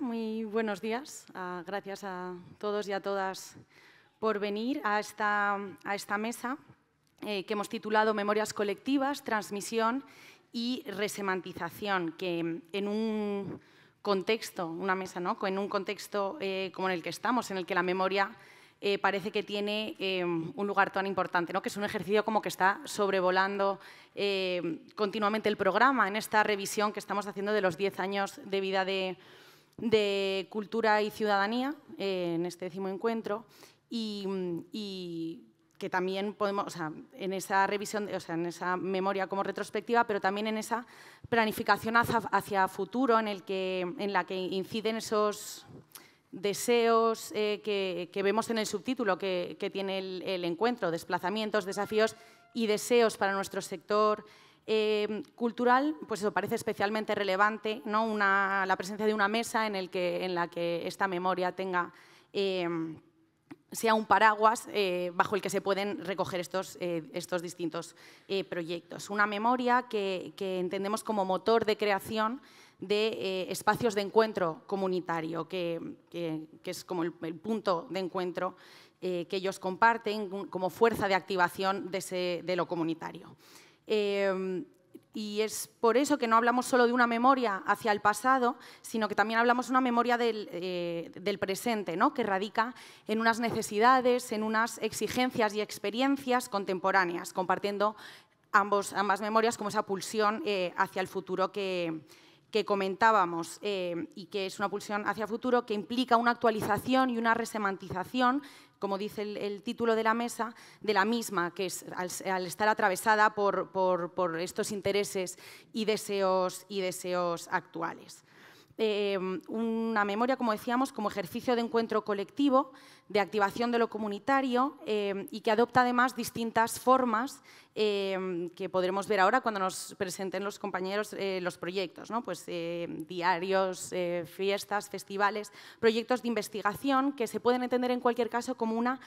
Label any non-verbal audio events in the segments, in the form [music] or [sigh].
muy buenos días. Ah, gracias a todos y a todas por venir a esta, mesa eh, que hemos titulado Memorias colectivas, transmisión y resemantización, que en un contexto, una mesa, ¿no? En un contexto eh, como en el que estamos, en el que la memoria eh, parece que tiene un lugar tan importante, ¿no? que es un ejercicio como que está sobrevolando continuamente el programa en esta revisión que estamos haciendo de los 10 años de vida de, de Cultura y Ciudadanía eh, en este décimo encuentro y, que también podemos, o sea, en esa revisión, o sea, en esa memoria como retrospectiva, pero también en esa planificación hacia, futuro en, el en la que inciden esos deseos eh, que, vemos en el subtítulo que, tiene el encuentro, desplazamientos, desafíos y deseos para nuestro sector eh, cultural, pues eso parece especialmente relevante, la presencia de una mesa en, la que esta memoria tenga, eh, sea un paraguas eh, bajo el que se pueden recoger estos, distintos proyectos. Una memoria que, entendemos como motor de creación de espacios de encuentro comunitario, que, es como el, punto de encuentro que ellos comparten como fuerza de activación de lo comunitario. Em, y es por eso que no hablamos solo de una memoria hacia el pasado, sino que también hablamos de una memoria del, eh, presente, ¿no? que radica en unas necesidades, en unas exigencias y experiencias contemporáneas, compartiendo ambos, ambas memorias como esa pulsión eh, hacia el futuro que, que comentábamos eh, y que es una pulsión hacia futuro que implica una actualización y una resemantización como dice el, título de la mesa, de la misma, que es al, estar atravesada por, por, estos intereses y deseos, y deseos actuales. Eh, una memoria, como decíamos, como ejercicio de encuentro colectivo, de activación de lo comunitario eh, y que adopta además distintas formas eh, que podremos ver ahora cuando nos presenten los compañeros los proyectos, ¿no? pues, diarios, fiestas, festivales, proyectos de investigación que se pueden entender en cualquier caso como una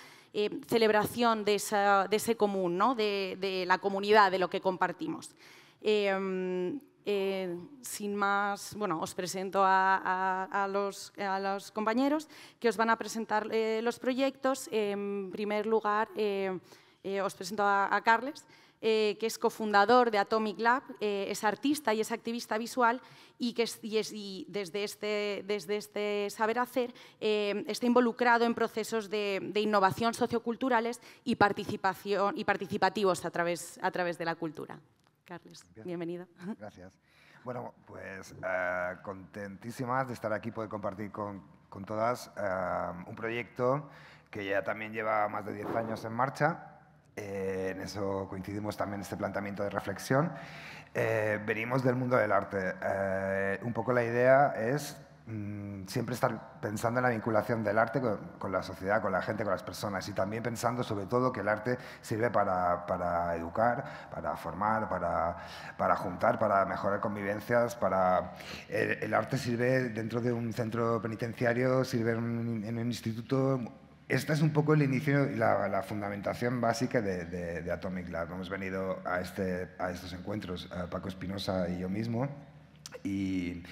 celebración de, ese común, ¿no? de, de, la comunidad, de lo que compartimos. Eh, sin más, bueno, os presento a, los, compañeros que os van a presentar eh, los proyectos. En primer lugar, eh, os presento a, Carles. que es cofundador de Atomic Lab, es artista y es activista visual y que desde, este, desde este saber hacer está involucrado en procesos de, innovación socioculturales y, participación, y participativos a través de la cultura. Carlos, bienvenido. Gracias. Bueno, pues eh, contentísimas de estar aquí, poder compartir con, con todas eh, un proyecto que ya también lleva más de 10 años en marcha. Eh, en eso coincidimos también este planteamiento de reflexión. venimos del mundo del arte. un poco la idea es Mm, siempre estar pensando en la vinculación del arte con, la sociedad, con la gente, con las personas y también pensando sobre todo que el arte sirve para, educar, para formar, para, juntar, para mejorar convivencias, para... El, arte sirve dentro de un centro penitenciario, sirve en un, instituto Esta es un poco el inicio y la, fundamentación básica de, Atomic Lab. Hemos venido a, este, estos encuentros, Paco Espinosa y yo mismo, y,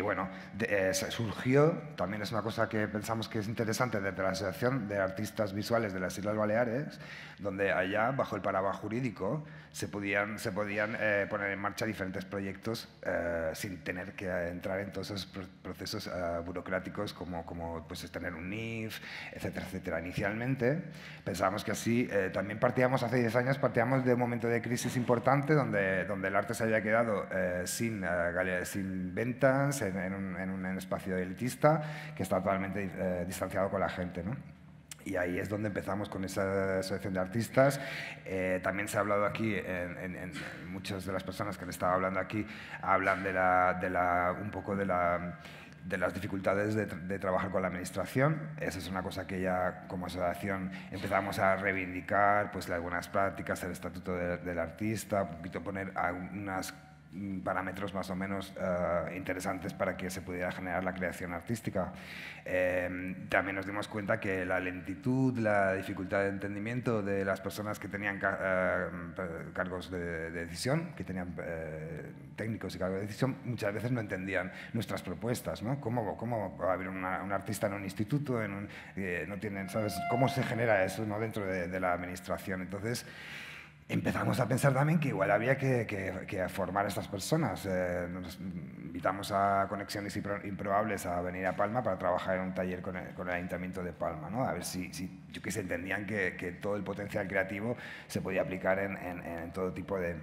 bueno, eh, surgió, también es una cosa que pensamos que es interesante desde la Asociación de Artistas Visuales de las Islas Baleares, donde allá, bajo el paraguas jurídico, se podían, se podían eh, poner en marcha diferentes proyectos eh, sin tener que entrar en todos esos procesos eh, burocráticos como, como pues, tener un NIF, etcétera, etcétera. Inicialmente pensábamos que así, también partíamos hace 10 años, partíamos de un momento de crisis importante donde, donde el arte se había quedado sin, sin ventas, en, un, en, un, espacio elitista que está totalmente distanciado con la gente. ¿no? Y ahí es donde empezamos con esa asociación de artistas. Eh, también se ha hablado aquí, en, muchas de las personas que han estado hablando aquí, hablan de, la, de la, un poco de, las dificultades de, trabajar con la administración. Esa es una cosa que ya como asociación empezamos a reivindicar, pues algunas prácticas, el estatuto del artista, un poquito poner algunas parámetros más o menos eh, interesantes para que se pudiera generar la creación artística. Em, también nos dimos cuenta que la lentitud, la dificultad de entendimiento de las personas que tenían eh, cargos de, decisión, que tenían eh, técnicos y cargos de decisión, muchas veces no entendían nuestras propuestas. ¿no? ¿Cómo, cómo va a haber un artista en un instituto? no tienen, ¿sabes? ¿Cómo se genera eso ¿no? dentro de, de la administración? Entonces, empezamos a pensar también que igual había que, formar a estas personas. Eh, nos invitamos a Conexiones Improbables a venir a Palma para trabajar en un taller con el, con el Ayuntamiento de Palma, ¿no? a ver si, si que se entendían que, todo el potencial creativo se podía aplicar en, todo tipo de,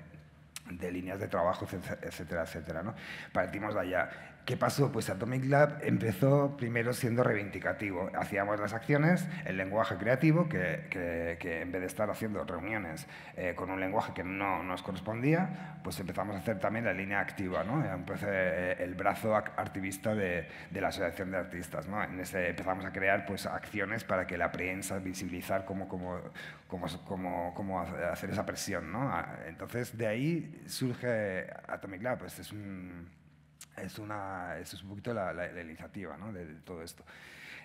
líneas de trabajo, etcétera, etcétera. ¿no? Partimos de allá. ¿Qué pasó? Pues Atomic Lab empezó primero siendo reivindicativo. Hacíamos las acciones, el lenguaje creativo, que, en vez de estar haciendo reuniones eh, con un lenguaje que no nos correspondía, pues empezamos a hacer también la línea activa, ¿no? Eh, eh, el brazo activista de, la Asociación de Artistas, ¿no? En ese empezamos a crear pues, acciones para que la prensa visibilizar cómo, hacer esa presión, ¿no? Ah, entonces, de ahí surge Atomic Lab, pues es un es, una, es un poquito la, iniciativa de, todo esto.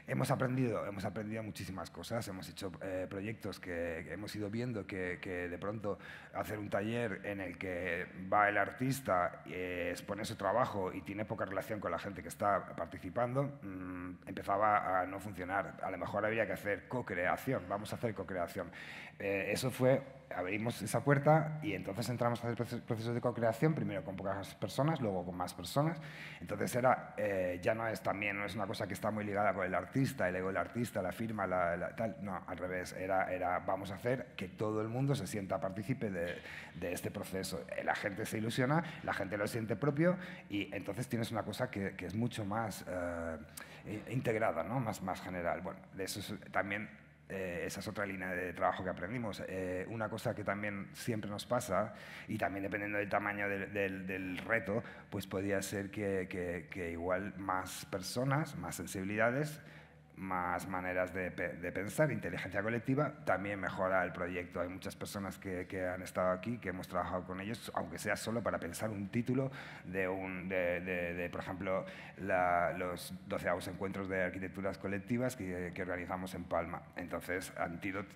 Hemos aprendido, hemos aprendido muchísimas cosas, hemos hecho eh, proyectos que hemos ido viendo que, de pronto hacer un taller en el que va el artista, y eh, expone su trabajo y tiene poca relación con la gente que está participando, mm, empezaba a no funcionar. A lo mejor había que hacer co-creación, vamos a hacer co-creación. Eh, eso fue abrimos esa puerta y entonces entramos a hacer procesos de co-creación, primero con pocas personas, luego con más personas. Entonces era, eh, ya no es también, no es una cosa que está muy ligada con el artista, el ego del artista, la firma, la, tal. No, al revés, era, era vamos a hacer que todo el mundo se sienta partícipe de, este proceso. Eh, la gente se ilusiona, la gente lo siente propio y entonces tienes una cosa que, es mucho más eh, integrada, ¿no? más, más general. Bueno, de eso también eh, esa es otra línea de trabajo que aprendimos. Eh, una cosa que también siempre nos pasa, y también dependiendo del tamaño del, reto, pues podría ser que igual más personas, más sensibilidades, más maneras de, pensar, inteligencia colectiva, también mejora el proyecto. Hay muchas personas que, han estado aquí, que hemos trabajado con ellos, aunque sea solo para pensar un título de, un, de, por ejemplo, los doceavos encuentros de arquitecturas colectivas que, organizamos en Palma. Entonces,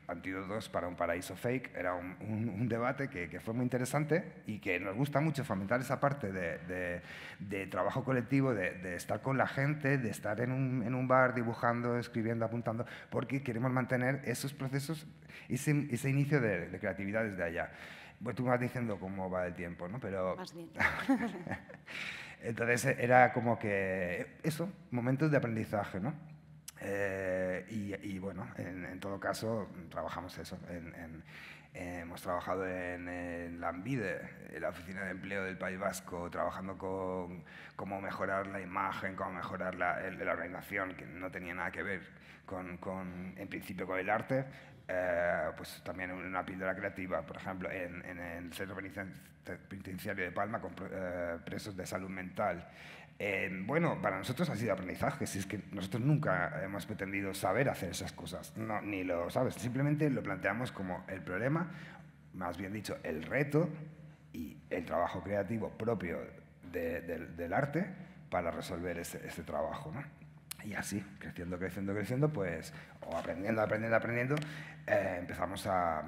Antídotos para un paraíso fake era un, debate que, fue muy interesante y que nos gusta mucho fomentar esa parte de, trabajo colectivo, de, estar con la gente, de estar en un, en un bar dibujando escribiendo, apuntando, porque queremos mantener esos procesos, ese, ese inicio de, creatividad desde allá. Pues tú me vas diciendo cómo va el tiempo, ¿no? Pero... Más [laughs] Entonces era como que eso, momentos de aprendizaje, ¿no? Eh, y, bueno, en, todo caso trabajamos eso, en, eh, hemos trabajado en, en la en la Oficina de Empleo del País Vasco, trabajando con cómo mejorar la imagen, cómo mejorar la, la organización, que no tenía nada que ver con, en principio con el arte. Eh, pues también una píldora creativa, por ejemplo, en, el Centro Penitenciario de Palma con eh, presos de salud mental. Em, bueno, para nosotros ha sido aprendizaje, si es que nosotros nunca hemos pretendido saber hacer esas cosas, no, ni lo sabes, simplemente lo planteamos como el problema, más bien dicho, el reto y el trabajo creativo propio del arte para resolver ese, trabajo. ¿no? Y así, creciendo, creciendo, creciendo, pues, o aprendiendo, aprendiendo, aprendiendo, eh, empezamos a,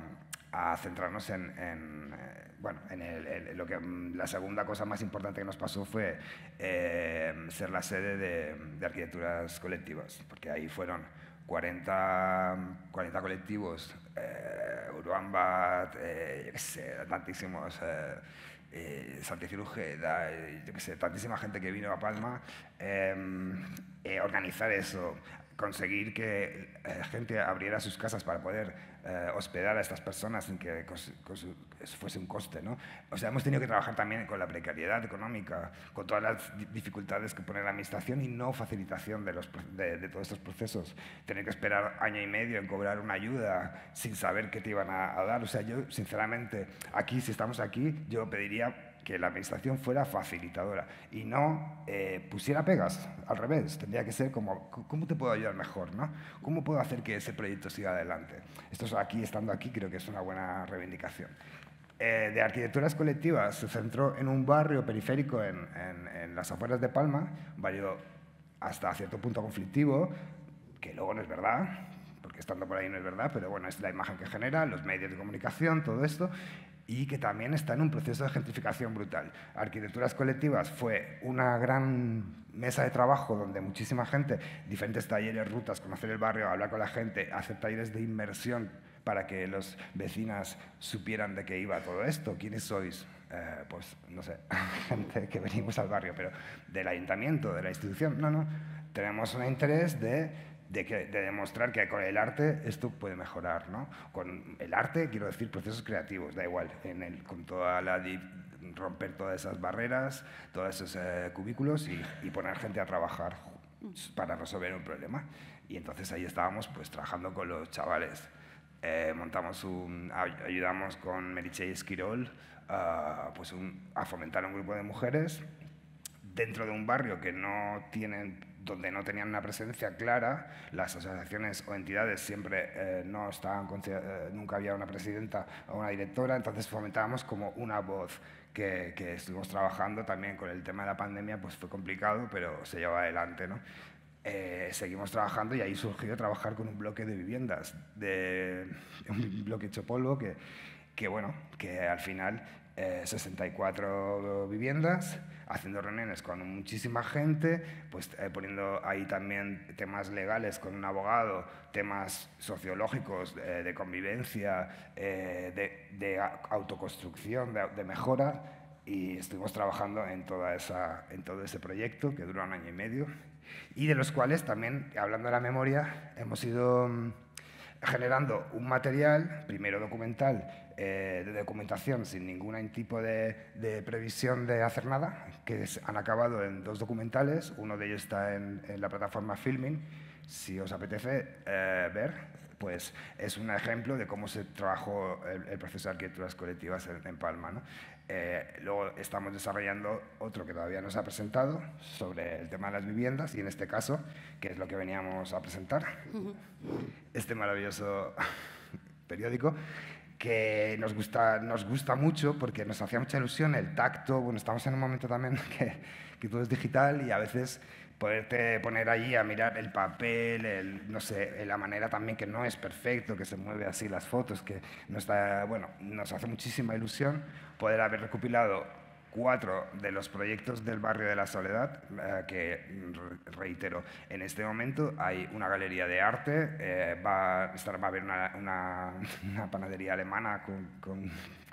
a centrarnos en, eh, bueno, en, lo que mm, la segunda cosa más importante que nos pasó fue eh, ser la sede de, arquitecturas colectivas, porque ahí fueron 40, 40 colectivos, eh, eh yo tantísimos, eh, yo qué sé, tantísima gente que vino a Palma, organizar eso, conseguir que la gente abriera sus casas para poder eh, hospedar a estas personas sin que eso fuese un coste. ¿no? O sea, hemos tenido que trabajar también con la precariedad económica, con todas las dificultades que pone la administración y no facilitación de, los, de, todos estos procesos. Tener que esperar año y medio en cobrar una ayuda sin saber qué te iban a dar. O sea, yo, sinceramente, aquí, si estamos aquí, yo pediría que la administración fuera facilitadora y no eh, pusiera pegas, al revés, tendría que ser como, ¿cómo te puedo ayudar mejor? ¿no? ¿Cómo puedo hacer que ese proyecto siga adelante? Esto es aquí, estando aquí, creo que es una buena reivindicación. Eh, de arquitecturas colectivas se centró en un barrio periférico en, en, las afueras de Palma, barrio hasta cierto punto conflictivo, que luego no es verdad, porque estando por ahí no es verdad, pero bueno, es la imagen que genera, los medios de comunicación, todo esto, y que también está en un proceso de gentrificación brutal. Arquitecturas colectivas fue una gran mesa de trabajo donde muchísima gente, diferentes talleres, rutas, conocer el barrio, hablar con la gente, hacer talleres de inmersión para que los vecinas supieran de qué iba todo esto, quiénes sois, eh, pues no sé, [laughs] gente que venimos al barrio, pero del ayuntamiento, de la institución, no, no, tenemos un interés de de, que, demostrar que con el arte esto puede mejorar. ¿no? Con el arte quiero decir procesos creativos, da igual, en el, con toda la romper todas esas barreras, todos esos eh, cubículos y, poner gente a trabajar para resolver un problema. Y entonces ahí estábamos pues trabajando con los chavales. Eh, montamos un, ayudamos con Meriche y Esquirol pues a fomentar un grupo de mujeres dentro de un barrio que no tienen donde no tenían una presencia clara, las asociaciones o entidades siempre eh, no estaban, eh, nunca había una presidenta o una directora, entonces fomentábamos como una voz que, estuvimos trabajando también con el tema de la pandemia, pues fue complicado, pero se llevó adelante, eh, seguimos trabajando y ahí surgió trabajar con un bloque de viviendas, de [laughs] un bloque hecho polvo que, que bueno, que al final 64 eh, viviendas, haciendo reuniones con muchísima gente, pues eh, poniendo ahí también temas legales con un abogado, temas sociológicos eh, de convivencia, de, autoconstrucción, de, mejora, y estuvimos trabajando en, toda esa, en todo ese proyecto que duró un año y medio, y de los cuales también, hablando de la memoria, hemos ido mm, generando un material, primero documental, eh, de documentación sin ningún tipo de, previsión de hacer nada, que han acabado en dos documentales, uno de ellos está en, la plataforma Filming, si os apetece eh, ver, pues es un ejemplo de cómo se trabajó el, proceso de arquitecturas colectivas en, Palma. ¿no? Eh, luego estamos desarrollando otro que todavía no se ha presentado sobre el tema de las viviendas y en este caso, que es lo que veníamos a presentar, este maravilloso periódico que nos gusta, nos gusta mucho porque nos hacía mucha ilusión el tacto. Bueno, estamos en un momento también [laughs] que, que todo es digital y a veces poderte poner allí a mirar el papel, no sé, eh, la manera también que no es perfecto, que se mueve así las fotos, que no está, bueno, nos hace muchísima ilusión poder haber recopilado cuatro de los proyectos del barrio de la Soledad, eh, que reitero, en este momento hay una galería de arte, eh, va, a estar, va a haber una, una, [laughs] panadería alemana con,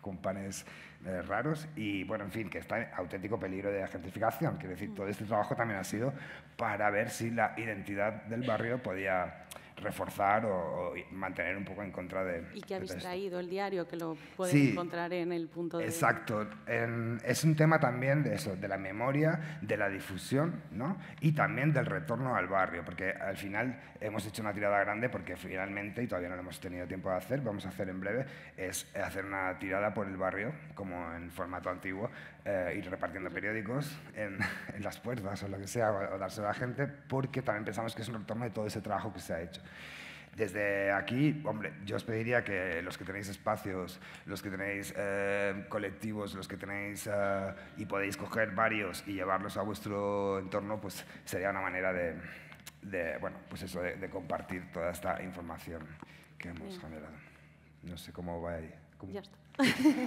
con, panes eh, raros y, bueno, en fin, que está en auténtico peligro de gentrificación. Quiero decir, todo este trabajo también ha sido para ver si la identidad del barrio podía reforzar o, mantener un poco en contra de... Y que habéis traído el diario, que lo puedes encontrar en el punto de... Exacto. es un tema también de eso, de la memoria, de la difusión, ¿no? Y también del retorno al barrio, porque al final hemos hecho una tirada grande porque finalmente, y todavía no lo hemos tenido tiempo de hacer, vamos a hacer en breve, es hacer una tirada por el barrio, como en formato antiguo, eh, ir repartiendo periódicos [laughs] en, las puertas o lo que sea, o, dárselo a la gente, porque también pensamos que es un retorno de todo ese trabajo que se ha hecho. Desde aquí, hombre, yo os pediría que los que tenéis espacios, los que tenéis eh, colectivos, los que tenéis eh, y podéis coger varios y llevarlos a vuestro entorno, pues sería una manera de, bueno, pues eso, de, compartir toda esta información que hemos generado. No sé cómo va ahí. Ya está. [laughs]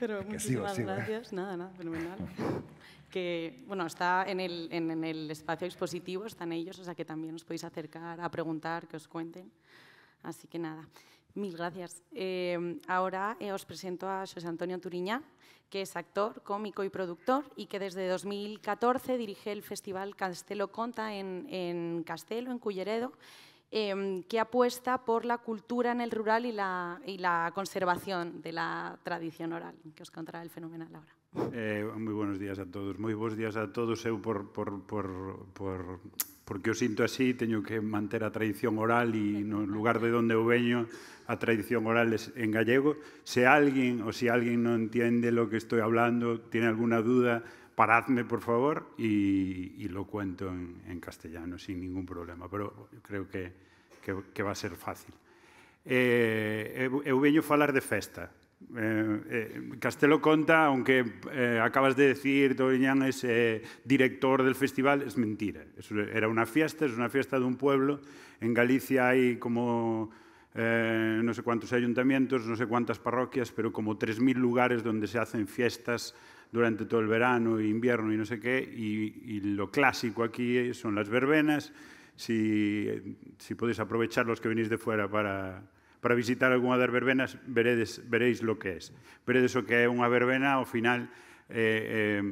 Pero muchísimas gracias. Nada, nada, fenomenal. [laughs] que, bueno, está en el, espacio expositivo, están ellos, o sea que también os podéis acercar a preguntar, que os cuenten. Así que nada. Mil gracias. Eh, ahora eh, os presento a José Antonio Turiñá, que es actor, cómico y productor y que desde 2014 dirige el Festival Castelo Conta en, en Castelo, en Culleredo, eh, que apuesta por la cultura en el rural y la, y la, conservación de la tradición oral, que os contará el fenomenal ahora. Eh, moi buenos días a todos. Moi bons días a todos. Eu por, por, por, por porque o sinto así, teño que manter a tradición oral e no lugar de onde eu veño a tradición oral es en gallego. Se alguén ou se alguén non entiende lo que estoy hablando, tiene alguna duda, paradme por favor y, lo cuento en, castellano sin ningún problema, pero creo que, que, va a ser fácil. Eh, eu, eu falar de festa. Eh, eh, Castelo Conta, aunque eh, acabas de decir Toriñán es director del festival, es mentira. era una fiesta, es una fiesta de un pueblo. En Galicia hay como no sé cuántos ayuntamientos, no sé cuántas parroquias, pero como 3.000 lugares donde se hacen fiestas durante todo el verano, e invierno e no sé que, e, lo clásico aquí son las verbenas, si, si, podes aprovechar los que venís de fuera para, para visitar alguna das verbenas, veredes, veréis lo que es. Veredes o que é unha verbena, ao final, eh, eh,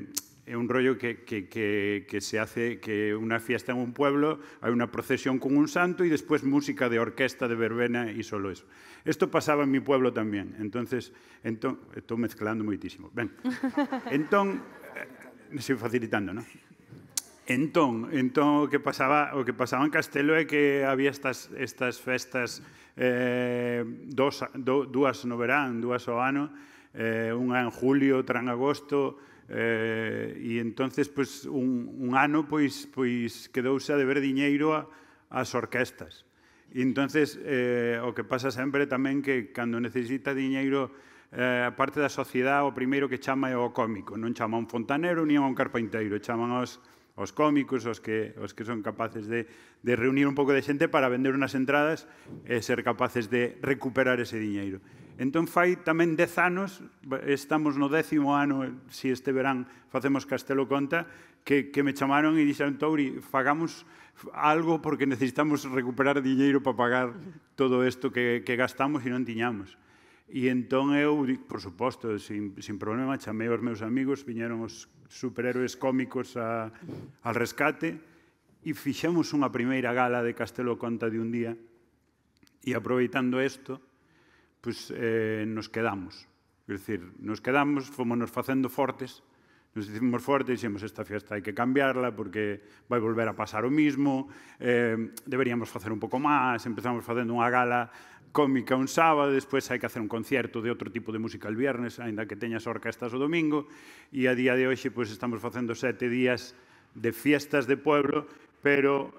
é un rollo que, que, que, que se hace que una fiesta en un pueblo, hay una procesión con un santo y después música de orquesta, de verbena y solo eso. Esto pasaba en mi pueblo tamén. Entonces, ento, estou mezclando moitísimo. Ben. [laughs] Entón, eh, me estou facilitando, non? Entón, entón o que pasaba, o que pasaba en Castelo é que había estas estas festas eh dos do, dúas no verán, dúas ao ano, eh unha en julio, outra en agosto, Eh, e entonces pois, un, un ano pois, pois quedouse a deber diñeiro ás orquestas. E entonces eh, o que pasa sempre tamén que cando necesita diñeiro eh, a parte da sociedade o primeiro que chama é o cómico, non chama un fontanero ni un carpinteiro, chaman aos, os cómicos, os que, os que son capaces de, de reunir un pouco de xente para vender unas entradas e ser capaces de recuperar ese diñeiro. Entón, fai tamén 10 anos, estamos no décimo ano, se este verán facemos Castelo Conta, que, que me chamaron e dixeron, Touri, fagamos algo porque necesitamos recuperar dinheiro para pagar todo isto que, que gastamos e non tiñamos. E entón eu, por suposto, sin, sin problema, chamei os meus amigos, viñeron os superhéroes cómicos a, al rescate e fixemos unha primeira gala de Castelo Conta de un día e aproveitando isto, pois, eh, nos quedamos. Quer decir, nos quedamos, fomos nos facendo fortes, nos hicimos fortes, dixemos esta fiesta hai que cambiarla porque vai volver a pasar o mismo, eh, deberíamos facer un pouco máis, empezamos facendo unha gala cómica un sábado, despois hai que hacer un concierto de outro tipo de música el viernes, ainda que teñas orquestas o domingo, e a día de hoxe pois, estamos facendo sete días de fiestas de pueblo, pero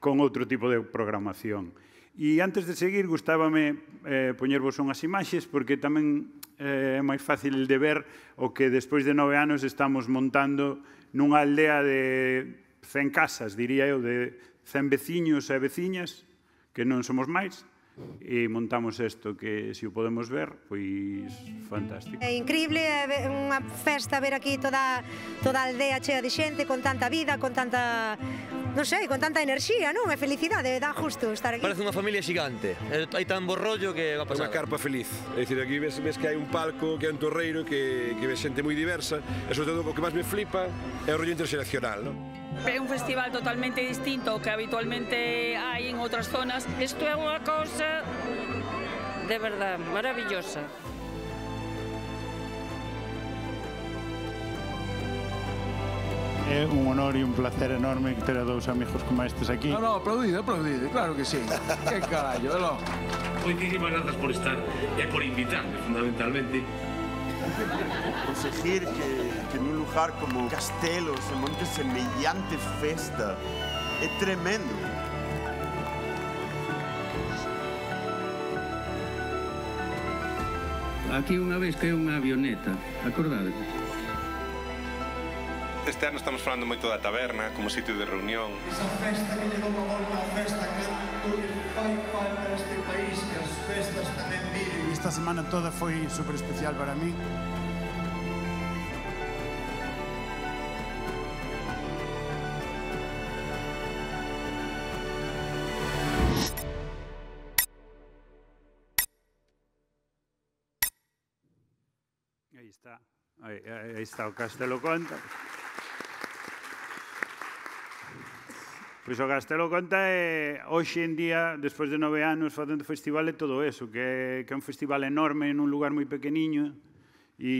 con outro tipo de programación. E antes de seguir, gustábame eh, poñervos unhas imaxes, porque tamén eh, é moi fácil de ver o que despois de nove anos estamos montando nunha aldea de 100 casas, diría eu, de 100 veciños e veciñas, que non somos máis, e montamos isto que se o podemos ver, pois fantástico. É increíble, é unha festa ver aquí toda toda a aldea chea de xente, con tanta vida, con tanta no sé, con tanta energía, ¿no? Me felicidad de da justo estar aquí. Parece una familia gigante. Eh, hay tan borrollo que va a pasar. Una carpa feliz. Es decir, aquí ves, que hay un palco, que hay un torreiro, que, que siente muy diversa, Eso es todo que más me flipa Es el rollo interseccional, ¿no? Es un festival totalmente distinto que habitualmente hay en otras zonas. Esto es una cosa de verdad maravillosa. Es eh, un honor y un placer enorme tener a dos amigos como estes aquí. No, no, aplaudido, aplaudido, claro que sí. [laughs] ¡Qué carallo, velo. Muchísimas gracias por estar y por invitarme, fundamentalmente. Conseguir que, en un lugar como Castelo se monte semellante festa es tremendo. Aquí una vez que una avioneta, ¿acordáis? este ano estamos falando moito da taberna como sitio de reunión. Esa festa que lle dou a volta a festa que fai falta este país que as festas tamén viven. Esta semana toda foi super especial para mí. Ahí está, ahí, ahí está Castelo Conta. Por iso Castelo Conta é, hoxe en día, despois de nove anos, facendo festival e todo eso, que, que é un festival enorme nun lugar moi pequeniño e,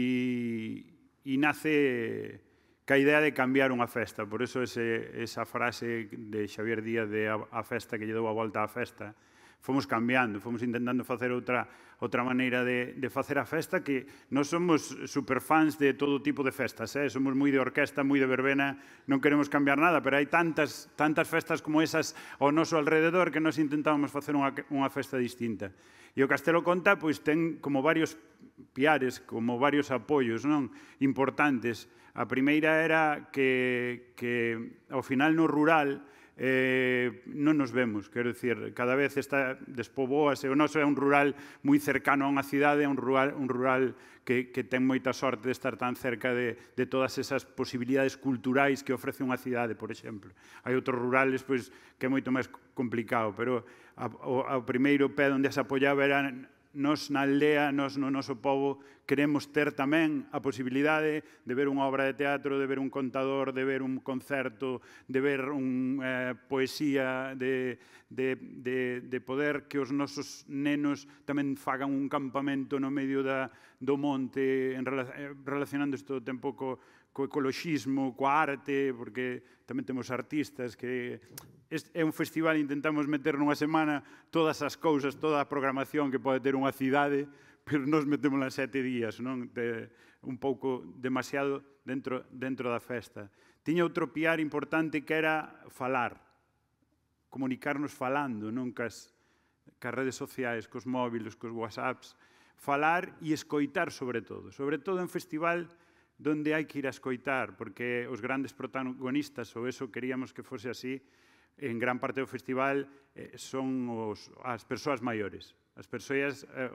e nace ca idea de cambiar unha festa. Por iso ese, esa frase de Xavier Díaz de a, a festa que lle dou a volta á festa, fomos cambiando, fomos intentando facer outra, outra maneira de, de facer a festa que nós somos superfans de todo tipo de festas, eh? somos moi de orquesta, moi de verbena, non queremos cambiar nada, pero hai tantas, tantas festas como esas ao noso alrededor que nos intentábamos facer unha, unha festa distinta. E o Castelo Conta pois, ten como varios piares, como varios apoios non importantes. A primeira era que, que ao final no rural eh, non nos vemos, quero dicir, cada vez está despoboase, o noso é un rural moi cercano a unha cidade, un rural, un rural que, que ten moita sorte de estar tan cerca de, de todas esas posibilidades culturais que ofrece unha cidade, por exemplo. Hai outros rurales pois, que é moito máis complicado, pero o, o primeiro pé onde se apoiaba era nos na aldea, nos no noso povo, queremos ter tamén a posibilidade de ver unha obra de teatro, de ver un contador, de ver un concerto, de ver unha eh, poesía, de, de, de, de poder que os nosos nenos tamén fagan un campamento no medio da, do monte, en, eh, relacionándose todo o tempo co, co ecoloxismo, coa arte, porque tamén temos artistas que este é un festival, intentamos meter nunha semana todas as cousas, toda a programación que pode ter unha cidade, pero nos metemos nas sete días, non? De, un pouco demasiado dentro, dentro da festa. Tiña outro piar importante que era falar, comunicarnos falando, non cas, cas redes sociais, cos móviles, cos whatsapps, falar e escoitar sobre todo. Sobre todo en festival donde hai que ir a escoitar, porque os grandes protagonistas, ou eso queríamos que fose así, en gran parte do festival eh, son os, as persoas maiores. As persoas, eh,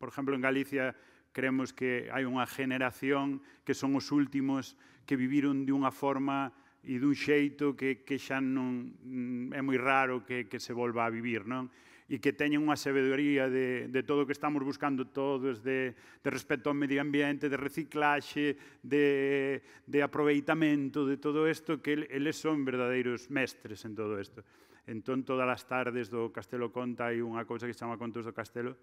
por exemplo, en Galicia creemos que hai unha generación que son os últimos que viviron de unha forma e dun xeito que, que xa non mm, é moi raro que, que se volva a vivir, non? e que teñen unha sabedoría de, de todo o que estamos buscando todos de, de respecto ao medio ambiente, de reciclaxe, de, de aproveitamento, de todo isto, que eles son verdadeiros mestres en todo isto. Entón, todas as tardes do Castelo Conta hai unha cousa que se chama Contos do Castelo,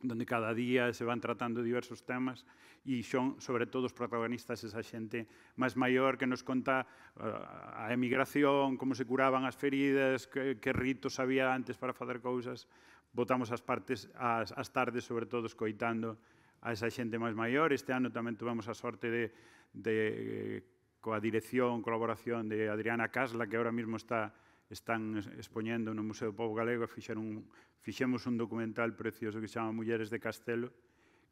donde cada día se van tratando diversos temas e son, sobre todo, os protagonistas esa xente máis maior que nos conta uh, a emigración, como se curaban as feridas, que, que ritos había antes para facer cousas. Votamos as partes as, as tardes, sobre todo, escoitando a esa xente máis maior. Este ano tamén tuvemos a sorte de, de eh, coa dirección, colaboración de Adriana Casla, que ahora mismo está están expoñendo no Museo do Pobo Galego, fixeron, fixemos un documental precioso que se chama Mulleres de Castelo,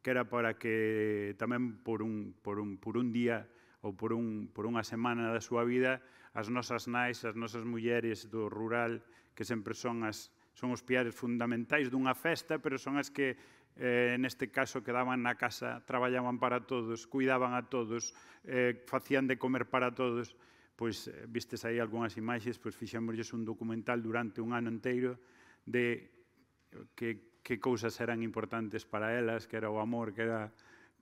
que era para que tamén por un, por un, por un día ou por, un, por unha semana da súa vida as nosas nais, as nosas mulleres do rural, que sempre son as son os piares fundamentais dunha festa, pero son as que eh, neste caso quedaban na casa, traballaban para todos, cuidaban a todos, eh, facían de comer para todos pois vistes aí algunhas imaxes, pois fixémoslles un documental durante un ano inteiro de eh, que, que cousas eran importantes para elas, que era o amor, que era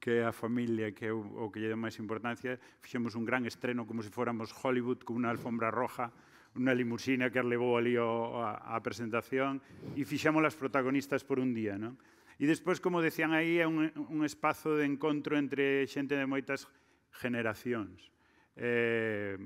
que a familia, que é o, o que lle dá máis importancia, fixemos un gran estreno como se fóramos Hollywood con unha alfombra roja, unha limusina que levou ali o, a, a presentación e fixemos as protagonistas por un día, non? E despois, como decían aí, é un, un espazo de encontro entre xente de moitas generacións. Eh,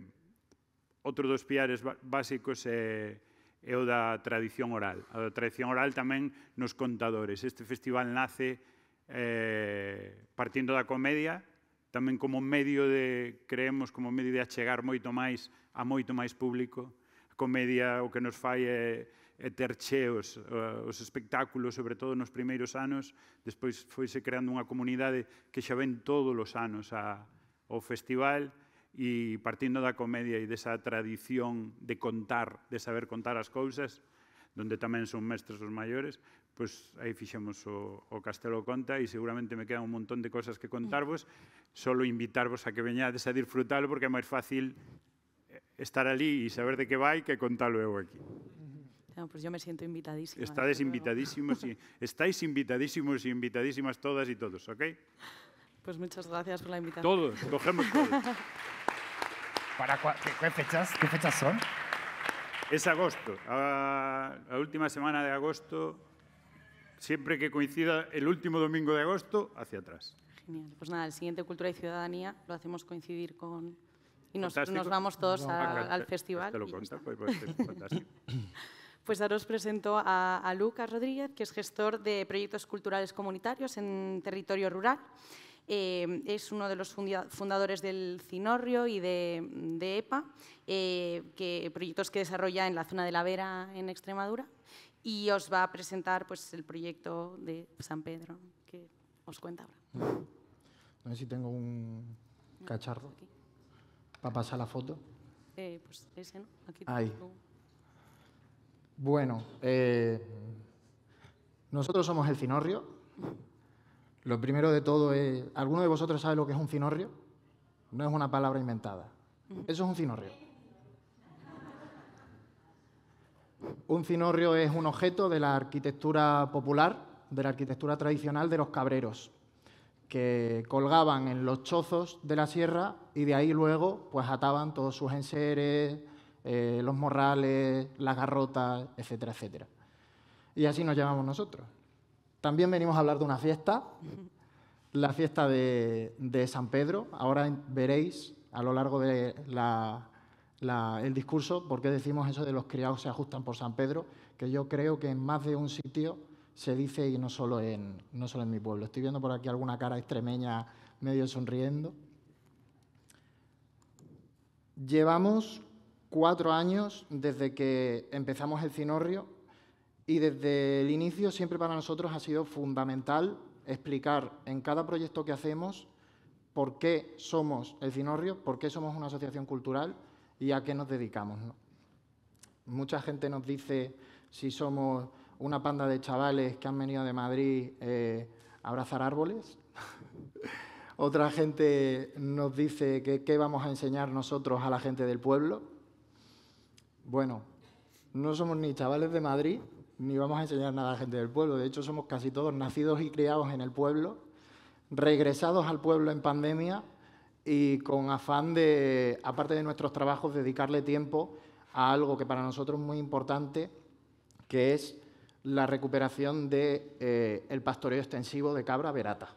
outro dos piares básicos é, é o da tradición oral. A da tradición oral tamén nos contadores. Este festival nace eh, partindo da comedia, tamén como medio de, creemos, como medio de achegar moito máis a moito máis público. A comedia o que nos fai é, e ter cheos eh, os espectáculos, sobre todo nos primeiros anos. Despois foise creando unha comunidade que xa ven todos os anos a, ao festival partiendo de la comedia de esa tradición de contar, de saber contar las cousas, donde también son maestros os mayores, pues ahí fixemos o, Castelo Conta y e seguramente me quedan un montón de cosas que contarvos, solo invitarvos a que veñades a disfrutarlo porque é máis fácil eh, estar allí y e saber de va vai que contalo luego aquí. pues yo me siento invitadísima. Estáis invitadísimos y, estáis invitadísimos y invitadísimas todas y todos, ¿ok? Pues muchas gracias por la invitación. Todos, cogemos todos. [laughs] ¿Para qué, fechas, ¿Qué fechas son? Es agosto, a la última semana de agosto, siempre que coincida el último domingo de agosto, hacia atrás. Genial. Pues nada, el siguiente Cultura y Ciudadanía lo hacemos coincidir con... Y nos, nos vamos todos al festival. lo pues pues [laughs] Pues ahora os presento a, a Lucas Rodríguez, que es gestor de proyectos culturales comunitarios en territorio rural. Eh, es uno de los fundadores del Cinorrio y de, EPA, e eh, que, proyectos que desarrolla en la zona de la Vera, en Extremadura, y os va a presentar pues, el proyecto de San Pedro, que os cuenta ahora. No sé si tengo un cacharro para pasar la foto. Eh, pues ese, ¿no? Aquí Bueno, nosotros somos el Cinorrio lo primero de todo es, ¿alguno de vosotros sabe lo que es un cinorrio? No es una palabra inventada. Eso es un cinorrio. Un cinorrio es un objeto de la arquitectura popular, de la arquitectura tradicional de los cabreros, que colgaban en los chozos de la sierra y de ahí luego pues ataban todos sus enseres, eh, los morrales, las garrotas, etcétera, etcétera. Y así nos llamamos nosotros, también venimos a hablar de una fiesta, la fiesta de, San Pedro. Ahora veréis a lo largo del discurso por qué decimos eso de los criados se ajustan por San Pedro, que yo creo que en más de un sitio se dice y no solo en, no solo en mi pueblo. Estoy viendo por aquí alguna cara extremeña medio sonriendo. Llevamos cuatro años desde que empezamos el cinorrio y desde el inicio siempre para nosotros ha sido fundamental explicar en cada proyecto que hacemos por qué somos el Cinorrio, por qué somos una asociación cultural y a qué nos dedicamos. Mucha gente nos dice si somos una panda de chavales que han venido de Madrid a eh, abrazar árboles. [laughs] Otra gente nos dice que qué vamos a enseñar nosotros a la gente del pueblo. Bueno, no somos ni chavales de Madrid, ni vamos a enseñar nada a la gente del pueblo. De hecho, somos casi todos nacidos y criados en el pueblo, regresados al pueblo en pandemia y con afán de, aparte de nuestros trabajos, dedicarle tiempo a algo que para nosotros es muy importante, que es la recuperación del de, eh, pastoreo extensivo de cabra verata.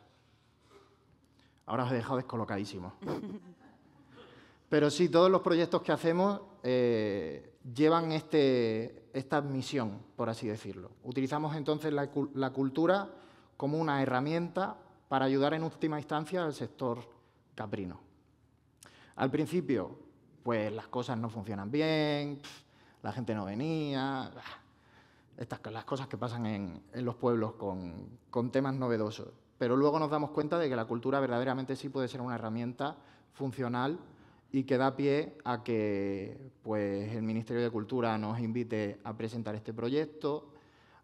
Ahora os he dejado descolocadísimo. [laughs] Pero sí, todos los proyectos que hacemos eh, llevan este, esta misión, por así decirlo. Utilizamos entonces la, cultura como una herramienta para ayudar en última instancia al sector caprino. Al principio, pues las cosas no funcionan bien, la gente no venía, estas las cosas que pasan en, los pueblos con temas novedosos. Pero luego nos damos cuenta de que la cultura verdaderamente sí puede ser una herramienta funcional y que da pie a que pues, el Ministerio de Cultura nos invite a presentar este proyecto,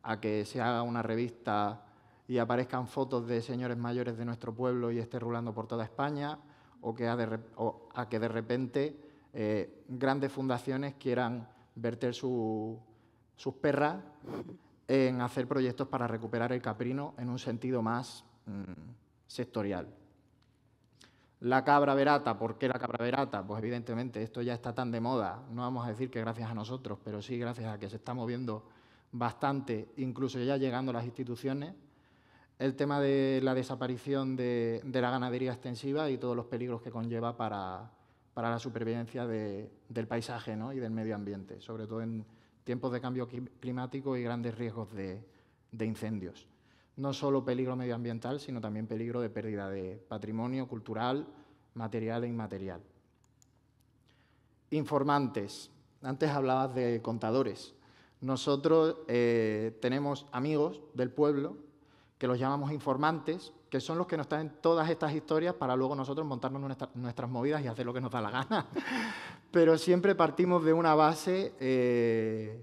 a que se haga una revista y aparezcan fotos de señores mayores de nuestro pueblo y esté rulando por toda España, o, que a, que de repente eh, grandes fundaciones quieran verter sus perras en hacer proyectos para recuperar el caprino en un sentido más mm, sectorial. La cabra verata, ¿por qué la cabra verata? Pues evidentemente esto ya está tan de moda, no vamos a decir que gracias a nosotros, pero sí gracias a que se está moviendo bastante, incluso ya llegando a las instituciones. El tema de la desaparición de, la ganadería extensiva y todos los peligros que conlleva para, la supervivencia del paisaje y del medio ambiente, sobre todo en tiempos de cambio climático y grandes riesgos de incendios no solo peligro medioambiental, sino también peligro de pérdida de patrimonio cultural, material e inmaterial. Informantes. Antes hablabas de contadores. Nosotros eh, tenemos amigos del pueblo que los llamamos informantes, que son los que nos traen todas estas historias para luego nosotros montarnos nuestras movidas y hacer lo que nos da la gana. [laughs] Pero siempre partimos de una base eh,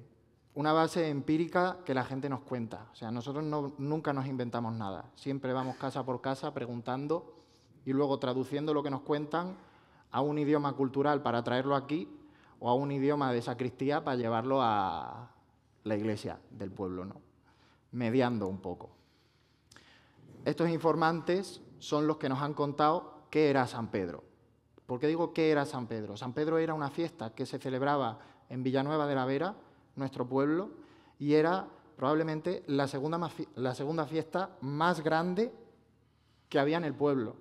una base empírica que la gente nos cuenta. O sea, nosotros nunca nos inventamos nada. Siempre vamos casa por casa preguntando y luego traduciendo lo que nos cuentan a un idioma cultural para traerlo aquí o a un idioma de sacristía para llevarlo a la iglesia del pueblo, ¿no? Mediando un poco. Estos informantes son los que nos han contado qué era San Pedro. ¿Por qué digo qué era San Pedro? San Pedro era una fiesta que se celebraba en Villanueva de la Vera nuestro pueblo, y era probablemente la segunda, la segunda fiesta más grande que había en el pueblo.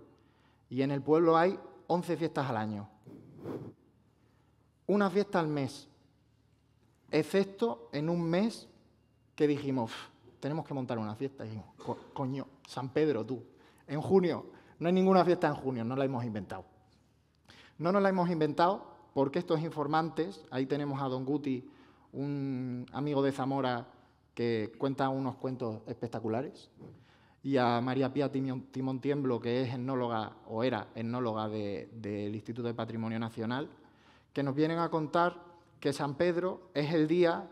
Y en el pueblo hay 11 fiestas al año. Una fiesta al mes, excepto en un mes que dijimos, tenemos que montar una fiesta. Y coño, San Pedro, tú, en junio, no hay ninguna fiesta en junio, no la hemos inventado. No nos la hemos inventado porque estos informantes, ahí tenemos a Don Guti un amigo de Zamora que cuenta unos cuentos espectaculares, y a María Pía Timón Tiemblo, que es etnóloga o era etnóloga del Instituto de Patrimonio Nacional, que nos vienen a contar que San Pedro es el día